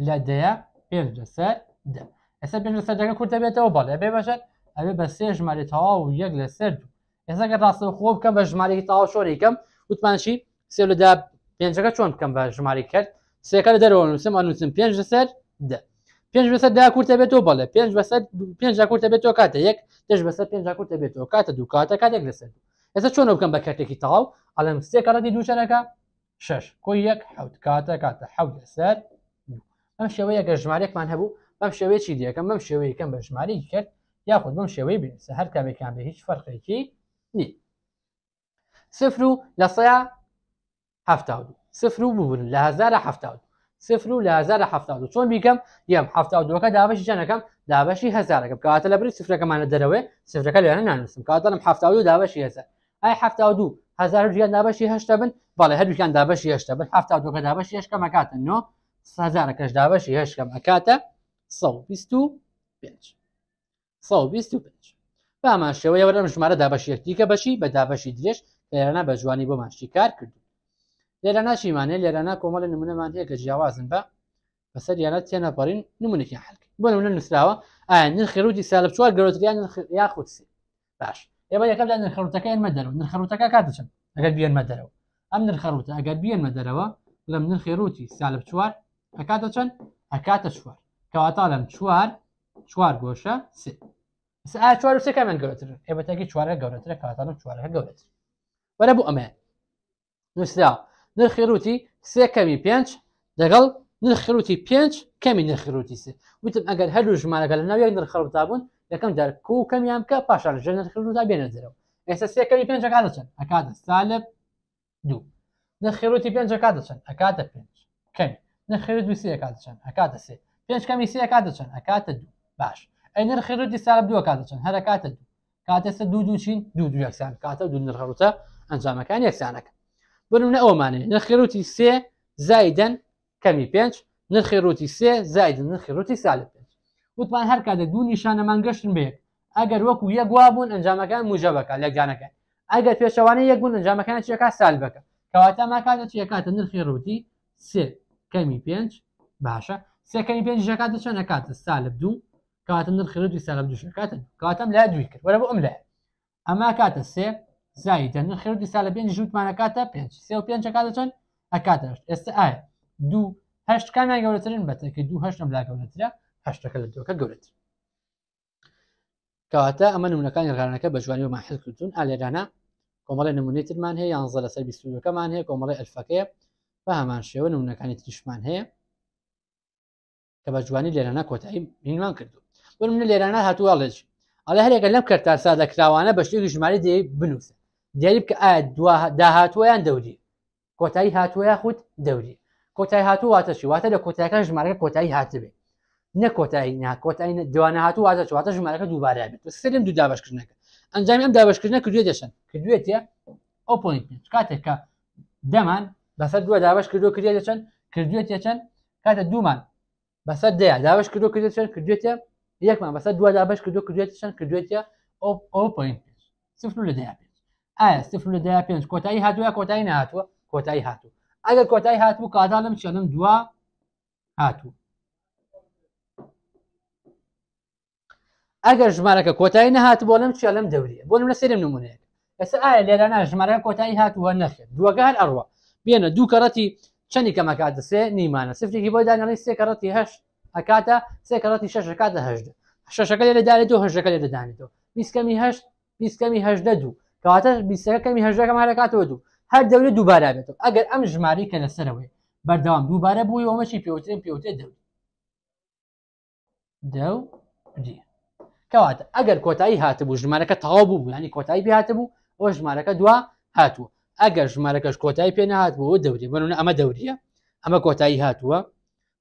لە دەیە پێ لەسەر دە ئێستا پێش سەرجەکە کورتە بێتەوە بەڵێ بێ بەشە ئەوێ بە سێ ژماری تەواو و یەک لە سەر ئێستاگە ڕاستە خۆ بکەم بە ژمارێکی تاوا شۆڕێکم وتمانشی سێ لەدا پێنجەکە چۆن بکەم بە ژماری کرد سێکە لە دەرەوە نووسمان نووسم پێنج لەسەر دە پێنج بەسەر دا کورتە بێتەوە بەڵێ پێنج بەسە پێنج کورتە بێتەوە کاتە یەک دەش بەسەر پێنج کورتە بێتەوە کاتە دوو کاتە کاتێک لەسەر ئێستا چۆن بکەم بە کاتێکی تاو ئەلم سێ کاڵەتی دووشەرەکە شش کۆی یەک حوت کاتە کاتە حەوت لەسەر ئەم شێوەیە گە ژمارێکمان هەبوو بەم شێوەیەکی دیەکەم بەم شێوەیە کەم بە ژماری کرد یاخود بەم شێوەی بینسە هەر کامێکان بە هیچ فەرقێکی نی سفر و لە سەیە هەفتاود سفر و ببوون لە هزارە هەفتاود سفر و لە هزارە هەفتاود چۆن بیکەم یەم هەفتاودەکە دابش جەنەکەم دابشی هزارەکە کاتە لە بری سفرەکەمانە دەرەوەێ سفرەکە لێنە نانووسم کاتەڵم هەفتاود و دابشی هزار ئای هەفتاود و هزار ریان دابشی هەشتا بن بەڵێ هەردووکان دابشی هەشتا بن هەفتاودەکە دابشی هشکەم ئەکاتن نۆ هزارەکەش دابشی هشکەم ئەکاتە 5 بامان شێوەیەوە لەم ژمارە دابەشیەکتیکە بەشی بە دابەشی درێژ لێرەنا بە جوانی بۆ ماشتی کار کردو لێرە ناشیمانێ لێرەنا کۆمەڵ لە نمونەمان هەیە کە جیاوازن بە بەسەر یانە تێنەپەڕین نمونێکی حلک بۆ نمونە نووسراوە ئایا نرخی ڕوودی سالب چوار گەوتریان یاخودسی باش ئێوە یەکەدا نرخەوتەکەێنمە دەرەوە نرخەوتەکە کاتچم ئەگەر بێنمە دەرەوە ئەم نرخەوتە ئەگەر بێنمە دەرەوە لەم نرخی ڕوتی سالب چوار ئەکاتە چەند ئەکاتە چوار کەواتە لەم شوار چوار سي چوار و سێکە من گەورەتر ئێبەتەکی چوارە گەورەترە کاتانم چوارەکە گەورەتر وەرە بوو ئەمە نووسرا نرخێروتی سێ کەمی بيانش دەگەڵ نرخروتی پێنج کەمی نرخروتی سێ وتم ئەگەر هەلو ژمانەکە لە ناوی نرخەوتا بوون یەکەم جار کو و کەمیان بکە پاشان بين نرخروتا اسا سي سێکەمی بيانش ئەکات دەچن ئەکاتە سالب دوو نرخێروتی پێنج ئەکات دەچن ئەکاتە پێنج کەمی نرخێروت سي ئەکات دەچن ئەکاتە سي پێنج کەمی سێ کات دەچن ئەکاتە دوو باش ئەی نرخی ڕوتی سارە دووە کات دەچن هەر کاتە دوو کاتێستا دوو دووچین دوو دو یەکسان کاتە دوو نرخڕوتە ئەنجامەکان یەکسانەکە بنە ئەومانێ نرخی ڕوتی سێ زایدەن کەمی پێنج نرخی ڕوتی سێ زایدن نرخی ڕوتی سال پێنج وتمان هەر کاتە دوو نیشانەمان گەشتن بێک ئەگەر وەکو یەک وابوون ئەنجامەکان موژەبەکە لەگدانەکان ئەگەر پێشەوانە یەکبوون ئەنجامەکان چیەکە سال بەکە کەواتە ماکاتە چیەکاتە نرخی ڕوتی سێ کەمی پێنج باشە سێەکەنی بين جاكات چەند نكات السالب دو كات من ردوی السالب دو شكات کاتم لا دوی کرد وەرە بۆ ئەم لە ئەما کاتە سێ زایدە نرخی ردی سالە بين ژوتمانە کاتە پێنج سێ و پێنج کاتە چەند ئەکاتەشت ئێستا ئایا دوو هەشت کامیا گەورەترین بەتەکە دوو هەشتم لا گەورەترە هەشتەکە لە دووەکە گەورەتر کەواتە ئەمە نمونونەکانی ڕانەکە بە جوانی و ماحل کردون ئالێرانە کۆمەڵی نمونێتترمان هەیە یانزە لەسەر بیستەکەمان هەیە کۆمەڵی ئەلفەکەیە بە هەمان شێوە نمونونەکانی تریشمان هي کە بە جوانی لێرانە کۆتایی مینوان کردو بۆ منە لێرانە هاتوواڵێژ ئەڵە هەرێکە لەم کەرتار سادەکراوانە بە شتێکی ژماری دی بنووسە دیریب کە ئا داهاتوەیان دەوری کۆتایی هاتووە خودود دەوری کۆتای هاتوو واتەشی واتە لە کۆتایەکان ژمارەکە کۆتایی هاتبێ نە کۆتایی ناکۆتایی دوانە هاتو واتە چواتە ژمارەکە دووبارە بێت سرم دوو دابشکردنەکە ئەنجامی ئەم دابشکردنە کردوێ دەشن کردوێتە ئەو پوینت کاتێک کە دەمان بەسەر دووە دابش کردو کردێ دەچەند کردوێت دەچەند کاتە دوومان بەسەر دەیە داواش کردو کردێت چەند کردوێتە یەکمان بەسەر دو دابش کردو کردوێت چەند کردوێتە ئۆ.5 سفر لە دەیا پێ ئایا سفر لە دەیا پێنج کۆتایی هاتووە کۆتایی نهاتوە کۆتایی هاتوو ئەگەر کۆتایی هاتبوو کاداڵم چەلم دووە هاتوو ئەگەر ژمارەکە کۆتایی نهات بۆ لەم چێلم دەوریە بۆ لە سێرم نمونەیە ئەس ئایا لێرانە ژمارە کۆتایی هاتووە نەخێت دووەگار ئەڕوە بێنە دوو کەڕەتی چەندی کەمە کاتە سێ نیمانە سفتێکی بۆ دانەڵی سێکەڕەتی هەش ئەکاتە سێکەڕەتی شەشەکاتە هەشت شەشەکە لێ دەدانێتەوە هەشەکە لێ دەدانێتەوە بیستکەمی هەشت بیستکەمی هەشدە دوو کەواتە بیستەکەمی هەژەکە مارەکاتەوە دوو هەر دەورێت دووبارە بێتەوە ئەگەر ئەم ژماری کە لەسەرەوەی بەردەوام دووبارە بووی ئەومەچی پێوتێن پێوتێ دەو دەو کەواتە ئەگەر کۆتایی هاتبوو ژمارەکە تەواو بوو ینی کۆتایی پێ هاتبوو ئەو ژمارەکە دوا هاتووە ئەگەر ژمارەکەش کۆتایی پێ نهات بوو دەوری بنونە ئەمە دەوریە ئەمە کۆتایی هاتووە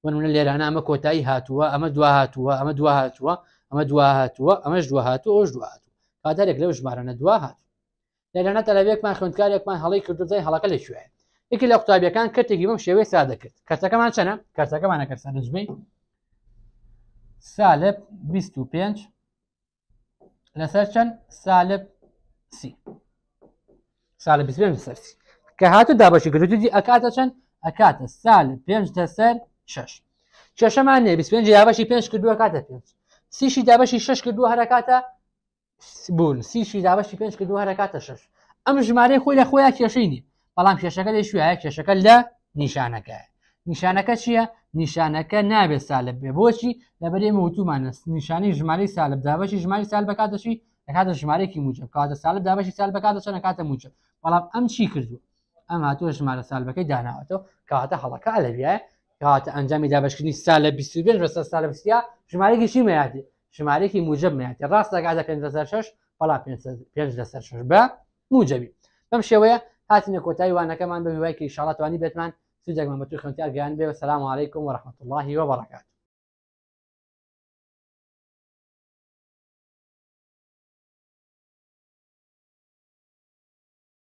بنونە لێرانە ئەمە کۆتایی هاتووە ئەمە دو هاتووە ئەمە دو هاتووە ئەمە دو هاتووە ئەمەش دو هاتوو ئەوش دو هاتوو کاتارێک لەو ژمارانە دو هات لێرانە تەلەبێکمان خوندکارێکمان هەڵی کردوزای هەڵەکە لە شوێ یکی لە قوتابیەکان کەتێکی بم شێوەی سادە کرد کەسەکەمان چەنە کەسەکەمانە کەسەنجمی سالب 25 لەسەر چەند سالب سی. ساڵ پێ سەرسی کە هاتو دابشی گرودی ئەکاتە چەند ئەکاتە سال پێنج دەسەر شش چێشەمان نێ پێنج یابەشی پێنج کردووە کاتە پێنج سیشی دابەشی شش کردو هەرکاتە بوون سیشی دابەشی پێنج کردو هەرکاتە شش ئەم ژمارەی خۆی لە خۆیان کێشەی نی بەڵام کێشەکە لێ شوایە کێشەکە لە نیشانەکە نیشانەکە چییە نیشانەکە نابێت سالب بێ بۆچی لەبەرێمە وتومانە نیشانی ژماری سالب دابەشی ژماری سال بەکاتەشی دەکاتە ژمارەیەکی موجە کاتە سالب سالب سالبکاتە چەند کاتە موجە بەڵام ام چی کردووە ئەم هاتووە ژمارە سالبەکەی داناوەتەوە کاتە هەڵەکە ئەلەبیایە کاتە ئەنجامی دابشکردنی سالە 25 ڕستە سالە بسییا ژمارەێکی چی مەیاتی ژمارەێکی موجب مەیاتی ڕاستەکاتە 5 بەڵا 5 لەسەر شش بە موجبی بەم به هاتینە کی وانەکەمان بە هیوایکی شڵاتوانی بێتمان سوودێکمە بەتو خوێنتیار گەیان بێ و سلام علیکم و رحمت و وبرکات